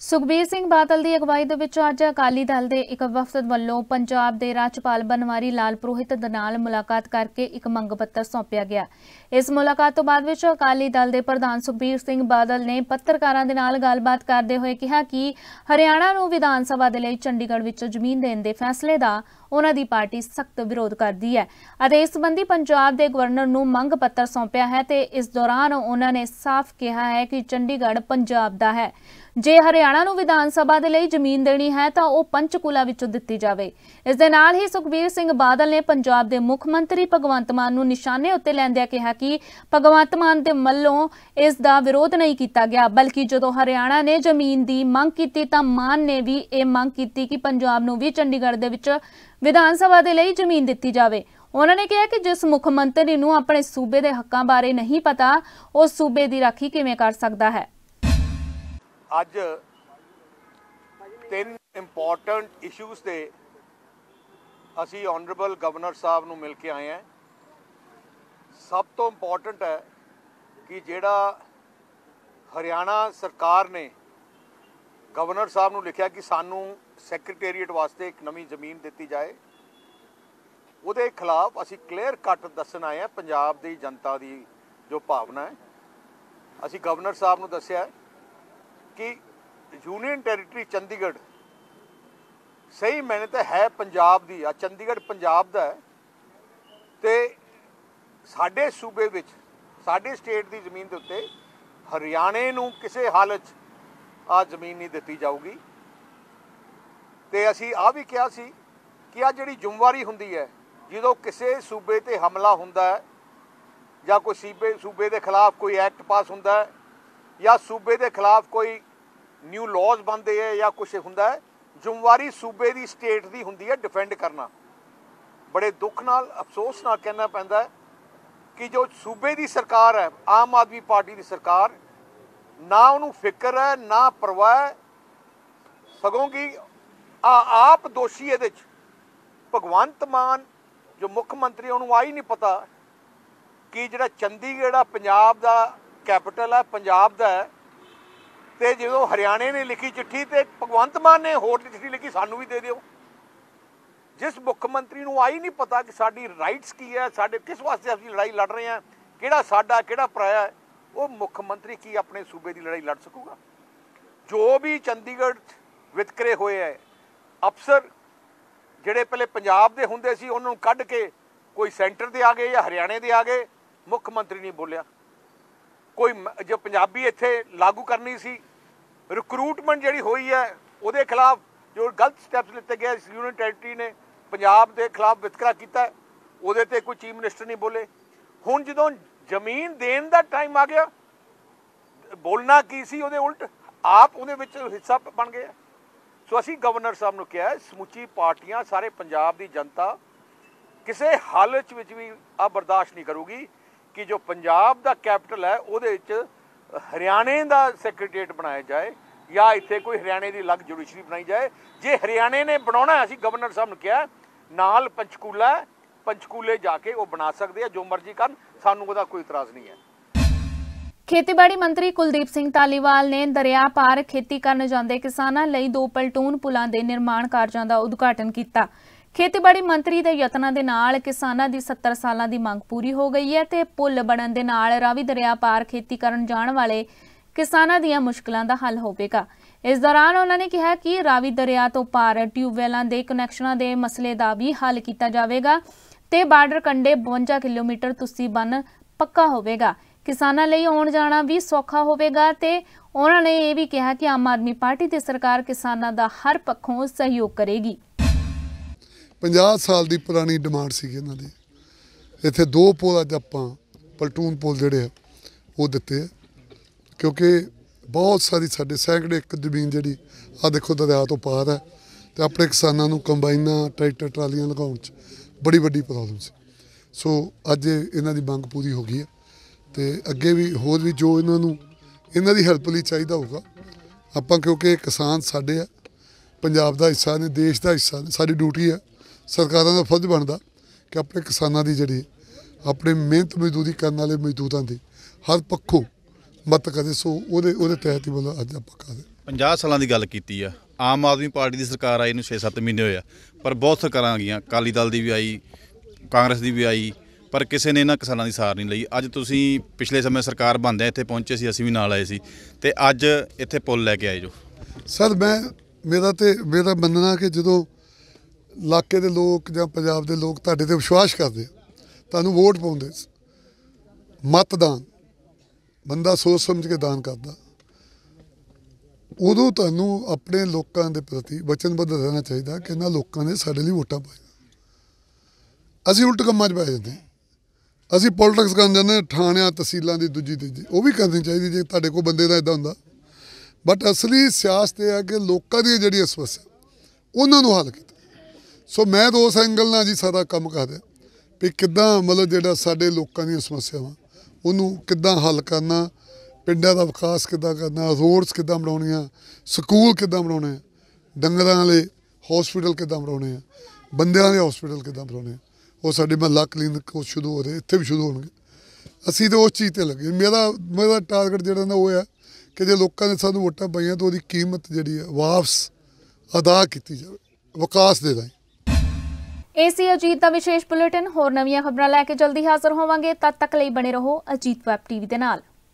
ਸੁਖਬੀਰ ਸਿੰਘ ਬਾਦਲ ਦੀ ਅਗਵਾਈ ਦੇ ਵਿੱਚ ਅੱਜ ਅਕਾਲੀ ਦਲ ਦੇ ਇੱਕ ਵਫਦ ਵੱਲੋਂ ਪੰਜਾਬ ਦੇ ਰਾਜਪਾਲ ਬਨਵਾਰੀ ਲਾਲ ਪ੍ਰੋਹਿਤ ਦੇ ਨਾਲ ਮੁਲਾਕਾਤ ਕਰਕੇ ਇੱਕ ਮੰਗ ਪੱਤਰ ਸੌਂਪਿਆ ਗਿਆ ਇਸ ਮੁਲਾਕਾਤ ਤੋਂ ਬਾਅਦ ਵਿੱਚ ਅਕਾਲੀ ਦਲ ਦੇ ਪ੍ਰਧਾਨ ਸੁਖਬੀਰ ਸਿੰਘ ਬਾਦਲ ਨੇ ਪੱਤਰਕਾਰਾਂ ਦੇ ਨਾਲ ਗੱਲਬਾਤ ਕਰਦੇ ਹੋਏ ਕਿਹਾ ਕਿ ਹਰਿਆਣਾ ਨੂੰ ਵਿਧਾਨ ਸਭਾ ਦੇ ਲਈ ਚੰਡੀਗੜ੍ਹ ਵਿੱਚ ਜ਼ਮੀਨ ਦੇਣ ਦੇ ਫੈਸਲੇ ਦਾ ਉਹਨਾਂ ਦੀ ਪਾਰਟੀ ਸਖਤ ਵਿਰੋਧ ਕਰਦੀ ਹੈ ਅਤੇ ਇਸ ਸੰਬੰਧੀ ਪੰਜਾਬ ਦੇ ਗਵਰਨਰ ਨੂੰ ਮੰਗ ਪੱਤਰ ਸੌਂਪਿਆ ਹੈ ਤੇ ਇਸ ਦੌਰਾਨ ਉਹਨਾਂ ਨੇ ਸਾਫ਼ ਕਿਹਾ ਹੈ ਕਿ ਚੰਡੀਗੜ੍ਹ ਪੰਜਾਬ ਦਾ ਹੈ ਜੇ ਹਰਿਆਣਾ ਨੂੰ ਵਿਧਾਨ ਸਭਾ ਦੇ ਲਈ ਜ਼ਮੀਨ ਦੇਣੀ ਹੈ ਤਾਂ ਉਹ ਪੰਚਕੂਲਾ ਵਿੱਚੋਂ ਦਿੱਤੀ ਜਾਵੇ ਇਸ ਦੇ ਨਾਲ ਹੀ ਸੁਖਬੀਰ ਸਿੰਘ ਬਾਦਲ ਨੇ ਪੰਜਾਬ ਦੇ ਮੁੱਖ ਮੰਤਰੀ ਭਗਵੰਤ ਮਾਨ ਨੂੰ ਨਿਸ਼ਾਨੇ ਉੱਤੇ ਲੈਂਦਿਆਂ ਕਿਹਾ ਕਿ ਭਗਵੰਤ ਮਾਨ ਦੇ ਮੱਲੋਂ ਇਸ ਦਾ ਵਿਰੋਧ ਨਹੀਂ ਕੀਤਾ ਗਿਆ ਬਲਕਿ ਜਦੋਂ ਹਰਿਆਣਾ ਨੇ ਜ਼ਮੀਨ ਦੀ ਮੰਗ ਕੀਤੀ ਤਾਂ ਮਾਨ ਨੇ ਵੀ ਇਹ ਮੰਗ ਕੀਤੀ ਕਿ ਪੰਜਾਬ ਨੂੰ ਵੀ ਚੰਡੀਗੜ੍ਹ ਦੇ ਵਿੱਚ ਵਿਧਾਨ ਸਭਾ ਦੇ ਲਈ ਜ਼ਮੀਨ ਦਿੱਤੀ ਜਾਵੇ ਉਹਨਾਂ ਨੇ ਕਿਹਾ ਕਿ ਜਿਸ ਮੁੱਖ ਮੰਤਰੀ ਨੂੰ ਆਪਣੇ ਸੂਬੇ ਦੇ ਹੱਕਾਂ ਬਾਰੇ ਨਹੀਂ ਪਤਾ ਉਹ ਸੂਬੇ ਦੀ ਰਾਖੀ ਕਿਵੇਂ ਕਰ ਸਕਦਾ ਹੈ ਅੱਜ ਤਿੰਨ ਇੰਪੋਰਟੈਂਟ ਇਸ਼ੂਸ ਤੇ ਅਸੀਂ ਆਨਰੇਬਲ ਗਵਰਨਰ ਸਾਹਿਬ ਨੂੰ ਮਿਲ ਕੇ ਆਏ ਹਾਂ ਸਭ ਤੋਂ ਇੰਪੋਰਟੈਂਟ ਹੈ ਕਿ ਜਿਹੜਾ ਹਰਿਆਣਾ ਸਰਕਾਰ ਨੇ ਗਵਰਨਰ ਸਾਹਿਬ ਨੂੰ ਲਿਖਿਆ ਕਿ ਸਾਨੂੰ ਸੈਕਟਰੀਏਟ ਵਾਸਤੇ ਇੱਕ ਨਵੀਂ ਜ਼ਮੀਨ ਦਿੱਤੀ ਜਾਏ ਉਹਦੇ ਖਿਲਾਫ ਅਸੀਂ ਕਲੀਅਰ ਕੱਟ ਦੱਸਣ ਆਏ ਆ ਪੰਜਾਬ ਦੀ ਜਨਤਾ ਦੀ ਜੋ ਭਾਵਨਾ ਹੈ ਅਸੀਂ ਗਵਰਨਰ ਸਾਹਿਬ ਨੂੰ ਦੱਸਿਆ ਕਿ ਯੂਨੀਅਨ ਟੈਰੀਟਰੀ ਚੰਡੀਗੜ੍ਹ ਸਹੀ ਮੈਨੇ ਤਾਂ ਹੈ ਪੰਜਾਬ ਦੀ ਆ ਚੰਡੀਗੜ੍ਹ ਪੰਜਾਬ ਦਾ ਤੇ ਸਾਡੇ ਸੂਬੇ ਵਿੱਚ ਸਾਡੇ ਸਟੇਟ ਦੀ ਜ਼ਮੀਨ ਦੇ ਉੱਤੇ ਹਰਿਆਣੇ ਨੂੰ ਕਿਸੇ ਹਾਲਤ ਆ ਜ਼ਮੀਨ ਨਹੀਂ ਦਿੱਤੀ ਜਾਊਗੀ ਤੇ ਅਸੀਂ ਆ ਵੀ ਕਿਹਾ ਸੀ ਕਿ ਆ ਜਿਹੜੀ ਜ਼ਿੰਮੇਵਾਰੀ ਹੁੰਦੀ ਹੈ ਜਦੋਂ ਕਿਸੇ ਸੂਬੇ ਤੇ ਹਮਲਾ ਹੁੰਦਾ ਹੈ ਜਾਂ ਕੋਈ ਸੂਬੇ ਸੂਬੇ ਦੇ ਖਿਲਾਫ ਕੋਈ ਐਕਟ ਪਾਸ ਹੁੰਦਾ ਹੈ ਜਾਂ ਸੂਬੇ ਦੇ ਖਿਲਾਫ ਕੋਈ ਨਿਊ ਲਾਜ਼ ਬਣਦੇ ਹੈ ਜਾਂ ਕੁਝ ਹੁੰਦਾ ਹੈ ਜ਼ਿੰਮੇਵਾਰੀ ਸੂਬੇ ਦੀ ਸਟੇਟ ਦੀ ਹੁੰਦੀ ਹੈ ਡਿਫੈਂਡ ਕਰਨਾ ਬੜੇ ਦੁੱਖ ਨਾਲ ਅਫਸੋਸ ਨਾਲ ਕਹਿਣਾ ਪੈਂਦਾ ਹੈ ਕਿ ਜੋ ਸੂਬੇ ਦੀ ਸਰਕਾਰ ਹੈ ਆਮ ਆਦਮੀ ਪਾਰਟੀ ਦੀ ਸਰਕਾਰ ਨਾ ਉਹਨੂੰ ਫਿਕਰ ਹੈ ਨਾ ਪਰਵਾਹ ਸਗੋਂ ਕਿ ਆ ਆਪ ਦੋਸ਼ੀ ਇਹਦੇ ਚ ਭਗਵੰਤ ਮਾਨ ਜੋ ਮੁੱਖ ਮੰਤਰੀ ਉਹਨੂੰ ਆਈ ਨਹੀਂ ਪਤਾ ਕਿ ਜਿਹੜਾ ਚੰਡੀਗੜ੍ਹ ਆ ਪੰਜਾਬ ਦਾ ਕੈਪੀਟਲ ਆ ਪੰਜਾਬ ਦਾ ਤੇ ਜਦੋਂ ਹਰਿਆਣੇ ਨੇ ਲਿਖੀ ਚਿੱਠੀ ਤੇ ਭਗਵੰਤ ਮਾਨ ਨੇ ਹੋਰ ਚਿੱਠੀ ਲਿਖੀ ਸਾਨੂੰ ਵੀ ਦੇ ਦਿਓ ਜਿਸ ਮੁੱਖ ਮੰਤਰੀ ਨੂੰ ਆਈ ਨਹੀਂ ਪਤਾ ਕਿ ਸਾਡੀ ਰਾਈਟਸ ਕੀ ਹੈ ਸਾਡੇ ਕਿਸ ਵਾਸਤੇ ਅਸੀਂ ਲੜਾਈ ਲੜ ਰਹੇ ਹਾਂ ਕਿਹੜਾ ਸਾਡਾ ਕਿਹੜਾ ਪਰਾਇਆ ਉਹ ਮੁੱਖ ਮੰਤਰੀ ਕੀ ਆਪਣੇ ਸੂਬੇ ਦੀ ਲੜਾਈ ਲੜ ਸਕੂਗਾ ਜੋ ਵੀ ਚੰਡੀਗੜ੍ਹ ਵਿਤਕਰੇ ਹੋਏ ਹੈ ਅਫਸਰ ਜਿਹੜੇ ਪਹਿਲੇ ਪੰਜਾਬ ਦੇ ਹੁੰਦੇ ਸੀ ਉਹਨਾਂ ਨੂੰ ਕੱਢ ਕੇ ਕੋਈ ਸੈਂਟਰ ਦੇ ਆ ਗਏ ਜਾਂ ਹਰਿਆਣੇ ਦੇ ਆ ਗਏ ਮੁੱਖ ਮੰਤਰੀ ਨਹੀਂ ਬੋਲਿਆ ਕੋਈ ਜੋ ਪੰਜਾਬੀ ਇੱਥੇ ਲਾਗੂ ਕਰਨੀ ਸੀ ਰਿਕਰੂਟਮੈਂਟ ਜਿਹੜੀ ਹੋਈ ਹੈ ਉਹਦੇ ਖਿਲਾਫ ਜੋ ਗਲਤ ਸਟੈਪਸ ਲਿੱਤੇ ਗਏ ਯੂਨੀਅਨ ਟੈਰੀਟਰੀ ਨੇ ਪੰਜਾਬ ਦੇ ਖਿਲਾਫ ਵਿਤਕਰਾ ਕੀਤਾ ਉਹਦੇ ਤੇ ਕੋਈ ਚੀਫ ਮਿਨਿਸਟਰ ਨਹੀਂ ਬੋਲੇ ਹੁਣ ਜਦੋਂ ਜ਼ਮੀਨ ਦੇਣ ਦਾ ਟਾਈਮ ਆ ਗਿਆ ਬੋਲਣਾ ਕੀ ਸੀ ਉਹਦੇ ਉਲਟ ਆਪ ਉਹਦੇ ਵਿੱਚ ਹਿੱਸਾ ਬਣ ਗਏ ਸੋ ਅਸੀਂ ਗਵਰਨਰ ਸਾਹਿਬ ਨੂੰ ਕਿਹਾ ਸਮੁੱਚੀ ਪਾਰਟੀਆਂ ਸਾਰੇ ਪੰਜਾਬ ਦੀ ਜਨਤਾ ਕਿਸੇ ਹਾਲਤ ਵਿੱਚ ਵੀ ਆ ਬਰਦਾਸ਼ਤ ਨਹੀਂ ਕਰੂਗੀ ਕਿ ਜੋ ਪੰਜਾਬ ਦਾ ਕੈਪੀਟਲ ਹੈ ਉਹਦੇ ਵਿੱਚ ਹਰਿਆਣੇ ਦਾ ਸੈਕਟਰੀਏਟ ਬਣਾਇਆ ਜਾਏ ਜਾਂ ਇੱਥੇ ਕੋਈ ਹਰਿਆਣੇ ਦੀ ਅਲੱਗ ਜੁਡੀਸ਼ਰੀ ਬਣਾਈ ਜਾਏ ਜੇ ਹਰਿਆਣੇ ਨੇ ਬਣਾਉਣਾ ਅਸੀਂ ਗਵਰਨਰ ਸਾਹਿਬ ਨੂੰ ਕਿਹਾ ਨਾਲ ਪੰਚਕੂਲਾ ਪੰਚਕੂਲੇ ਜਾ ਕੇ ਉਹ ਬਣਾ ਸਕਦੇ ਆ ਜੋ ਮਰਜ਼ੀ ਕਰਨ ਸਾਨੂੰ ਉਹਦਾ ਕੋਈ ਇਤਰਾਜ਼ ਨਹੀਂ ਹੈ ਖੇਤੀਬਾੜੀ ਮੰਤਰੀ ਕੁਲਦੀਪ ਸਿੰਘ ਤਾਲੀਵਾਲ ਨੇ ਦਰਿਆ ਪਾਰ ਖੇਤੀ ਕਰਨ ਜਾਂਦੇ ਕਿਸਾਨਾਂ ਲਈ ਦੋ ਪਲਟੂਨ ਪੁਲਾਂ ਦੇ ਨਿਰਮਾਣ ਕਾਰਜਾਂ ਦਾ ਉਦਘਾਟਨ ਕੀਤਾ ਖੇਤੀਬਾੜੀ ਮੰਤਰੀ ਦੇ ਯਤਨਾਂ ਦੇ ਨਾਲ ਕਿਸਾਨਾਂ ਦੀ 70 ਸਾਲਾਂ ਦੀ ਮੰਗ ਪੂਰੀ ਹੋ ਗਈ ਹੈ ਤੇ ਪੁਲ ਬਣਨ ਦੇ ਨਾਲ ਰਾਵੀ ਦਰਿਆ ਪਾਰ ਖੇਤੀ ਕਰਨ ਜਾਣ ਵਾਲੇ ਕਿਸਾਨਾਂ ਦੀਆਂ ਮੁਸ਼ਕਲਾਂ ਦਾ ਹੱਲ ਹੋਵੇਗਾ ਇਸ ਦੌਰਾਨ ਉਹਨਾਂ ਨੇ ਕਿਹਾ ਕਿ ਰਾਵੀ ਦਰਿਆ ਤੋਂ ਪਾਰ ਟਿਊਬਵੈਲਾਂ ਦੇ ਕਨੈਕਸ਼ਨਾਂ ਦੇ ਮਸਲੇ ਦਾ ਵੀ ਹੱਲ ਕੀਤਾ ਜਾਵੇਗਾ ਤੇ ਬਾਰਡਰ ਕੰਡੇ 52 ਕਿਲੋਮੀਟਰ ਤੁਸੀਂ ਬਨ ਪੱਕਾ ਹੋਵੇਗਾ ਕਿਸਾਨਾਂ ਲਈ ਆਉਣ ਜਾਣਾ ਵੀ ਸੌਖਾ ਹੋਵੇਗਾ ਤੇ ਉਹਨਾਂ ਨੇ ਇਹ ਵੀ ਕਿਹਾ ਕਿ ਆਮ ਆਦਮੀ ਪਾਰਟੀ ਤੇ ਸਰਕਾਰ ਕਿਸਾਨਾਂ ਦਾ ਹਰ ਪੱਖੋਂ ਸਹਿਯੋਗ ਕਰੇਗੀ 50 ਸਾਲ ਦੀ ਪੁਰਾਣੀ ਡਿਮਾਂਡ ਸੀ ਇਹਨਾਂ ਦੀ ਇੱਥੇ ਦੋ ਪੁਲ ਅੱਜ ਆਪਾਂ ਪਲਟੂਨ ਪੁਲ ਜਿਹੜੇ ਆ ਉਹ ਦਿੱਤੇ ਕਿਉਂਕਿ ਬਹੁਤ ਸਾਰੀ ਸਾਡੇ ਸੈਂਕੜੇ ਇੱਕ ਜ਼ਮੀਨ ਜਿਹੜੀ ਆ ਦੇਖੋ ਦਰਿਆ ਤੋਂ ਪਾਰ ਹੈ ਤੇ ਆਪਣੇ ਕਿਸਾਨਾਂ ਨੂੰ ਕੰਬਾਈਨਾਂ ਟਰੈਕਟਰ ਟਰਾਲੀਆਂ ਲਗਾਉਣ 'ਚ ਬੜੀ ਵੱਡੀ ਪ੍ਰੋਬਲਮ ਸੀ ਸੋ ਅੱਜ ਇਹਨਾਂ ਦੀ ਮੰਗ ਪੂਰੀ ਹੋ ਗਈ ਹੈ ਤੇ ਅੱਗੇ ਵੀ ਹੋਰ ਵੀ ਜੋ ਇਹਨਾਂ ਨੂੰ ਇਹਨਾਂ ਦੀ ਹੈਲਪ ਲਈ ਚਾਹੀਦਾ ਹੋਊਗਾ ਆਪਾਂ ਕਿਉਂਕਿ ਕਿਸਾਨ ਸਾਡੇ ਆ ਪੰਜਾਬ ਦਾ ਹਿੱਸਾ ਨੇ ਦੇਸ਼ ਦਾ ਹਿੱਸਾ ਨੇ ਸਾਡੀ ਡਿਊਟੀ ਆ ਸਰਕਾਰਾਂ ਦਾ ਫਰਜ਼ ਬਣਦਾ ਕਿ ਆਪਣੇ ਕਿਸਾਨਾਂ ਦੀ ਜਿਹੜੀ ਆਪਣੇ ਮਿਹਨਤ ਮਜ਼ਦੂਰੀ ਕਰਨ ਵਾਲੇ ਮਜ਼ਦੂਰਾਂ ਦੀ ਹਰ ਪੱਖੋਂ ਮਤ ਕਰੇ ਸੋ ਉਹਦੇ ਉਹਦੇ ਤਹਿਤ ਹੀ ਬੋਲੋ ਅੱਜ ਆਪਾਂ ਕਰਦੇ 50 ਸਾਲਾਂ ਦੀ ਗੱਲ ਕੀਤੀ ਆ ਆਮ ਆਦਮੀ ਪਾਰਟੀ ਦੀ ਸਰਕਾਰ ਆਈ ਨੂੰ 6-7 ਮਹੀਨੇ ਹੋਏ ਆ ਪਰ ਬਹੁਤ ਸਰਕਾਰਾਂ ਆ ਗਈਆਂ ਕਾਲੀ ਦਲ ਦੀ ਵੀ ਆਈ ਕਾਂਗਰਸ ਦੀ ਵੀ ਆਈ ਪਰ ਕਿਸੇ ਨੇ ਇਹਨਾਂ ਕਿਸਾਨਾਂ ਦੀ ਸਾਰ ਨਹੀਂ ਲਈ ਅੱਜ ਤੁਸੀਂ ਪਿਛਲੇ ਸਮੇਂ ਸਰਕਾਰ ਬੰਦਿਆਂ ਇੱਥੇ ਪਹੁੰਚੇ ਸੀ ਅਸੀਂ ਵੀ ਨਾਲ ਆਏ ਸੀ ਤੇ ਅੱਜ ਇੱਥੇ ਪੁੱਲ ਲੈ ਕੇ ਆਏ ਜੋ ਸਰ ਮੈਂ ਮੇਰਾ ਤੇ ਮੇਰਾ ਮੰਨਣਾ ਕਿ ਜਦੋਂ ਇਲਾਕੇ ਦੇ ਲੋਕ ਜਾਂ ਪੰਜਾਬ ਦੇ ਲੋਕ ਤੁਹਾਡੇ ਤੇ ਵਿਸ਼ਵਾਸ ਕਰਦੇ ਤੁਹਾਨੂੰ ਵੋਟ ਪਾਉਂਦੇ ਮਤਦਾਨ ਬੰਦਾ ਸੋਚ ਸਮਝ ਕੇ ਦਾਨ ਕਰਦਾ ਉਦੋਂ ਤੁਹਾਨੂੰ ਆਪਣੇ ਲੋਕਾਂ ਦੇ ਪ੍ਰਤੀ ਵਚਨਬੱਧ ਰਹਿਣਾ ਚਾਹੀਦਾ ਕਿ ਇਹਨਾਂ ਲੋਕਾਂ ਨੇ ਸਾਡੇ ਲਈ ਵੋਟਾਂ ਪਾਈਆਂ ਅਸੀਂ ਉਲਟ ਕੰਮਾਂ 'ਚ ਪੈ ਜਾਂਦੇ ਅਸੀਂ ਪੋਲਿਟਿਕਸ ਕਰਨ ਜਾਂਦੇ ਥਾਣਿਆਂ ਤਹਿਸੀਲਾਂ ਦੀ ਦੂਜੀ ਤੀਜੀ ਉਹ ਵੀ ਕਰਨੀ ਚਾਹੀਦੀ ਜੇ ਤੁਹਾਡੇ ਕੋਲ ਬੰਦੇ ਦਾ ਇਦਾਂ ਹੁੰਦਾ ਬਟ ਅਸਲੀ ਸਿਆਸਤ ਇਹ ਹੈ ਕਿ ਲੋਕਾਂ ਦੀ ਜਿਹੜੀ ਸਮੱਸਿਆ ਉਹਨਾਂ ਨੂੰ ਹੱਲ ਕੀਤਾ ਸੋ ਮੈਂ ਦੋ ਐਂਗਲ ਨਾਲ ਜੀ ਸਾਰਾ ਕੰਮ ਕਰਦਾ ਵੀ ਕਿੱਦਾਂ ਮਤਲਬ ਜਿਹੜਾ ਸਾਡੇ ਲੋਕਾਂ ਦੀਆਂ ਸਮੱਸਿਆਵਾਂ ਉਹਨੂੰ ਕਿੱਦਾਂ ਹੱਲ ਕਰਨਾ ਪਿੰਡਾਂ ਦਾ ਵਿਕਾਸ ਕਿੱਦਾਂ ਕਰਨਾ ਰੋਡਸ ਕਿੱਦਾਂ ਬਣਾਉਣੀਆਂ ਸਕੂਲ ਕਿੱਦਾਂ ਬਣਾਉਣੇ ਡੰਗਰਾਂ ਵਾਲੇ ਹਸਪੀਟਲ ਕਿੱਦਾਂ ਬਣਾਉਣੇ ਆ ਬੰਦਿਆਂ ਵਾਲੇ ਹਸਪੀਟਲ ਕਿੱਦਾਂ ਬਣਾਉਣੇ ਆ ਉਹ ਸਾਡੇ ਮਹੱਲਾ ਕਲੀਨਿਕ ਉਹ ਸ਼ੁਰੂ ਹੋ ਰਹੇ ਇੱਥੇ ਵੀ ਸ਼ੁਰੂ ਹੋਣਗੇ ਅਸੀਂ ਤਾਂ ਉਸ ਚੀਜ਼ ਤੇ ਲੱਗੇ ਮੇਰਾ ਮੇਰਾ ਟਾਰਗੇਟ ਜਿਹੜਾ ਨਾ ਉਹ ਹੈ ਕਿ ਜੇ ਲੋਕਾਂ ਨੇ ਸਾਨੂੰ ਵੋਟਾਂ ਪਾਈਆਂ ਤਾਂ ਉਹਦੀ ਕੀਮਤ ਜਿਹੜੀ ਹੈ ਵਾਪਸ ਅਦਾ ਕੀਤੀ ਜਾਵੇ ਵਿਕਾਸ ਦੇ ਰਾਹੀਂ ਏਸੀ ਅਜੀਤ ਦਾ ਵਿਸ਼ੇਸ਼ ਬੁਲੇਟਿਨ ਹੋਰ ਨਵੀਆਂ ਖਬਰਾਂ ਲੈ ਕੇ ਜਲਦੀ ਹਾਜ਼ਰ ਹੋਵਾਂਗੇ ਤਦ ਤੱਕ ਲਈ ਬਣੇ ਰਹੋ ਅਜੀਤ ਵੈਬ ਟੀਵੀ ਦੇ ਨਾਲ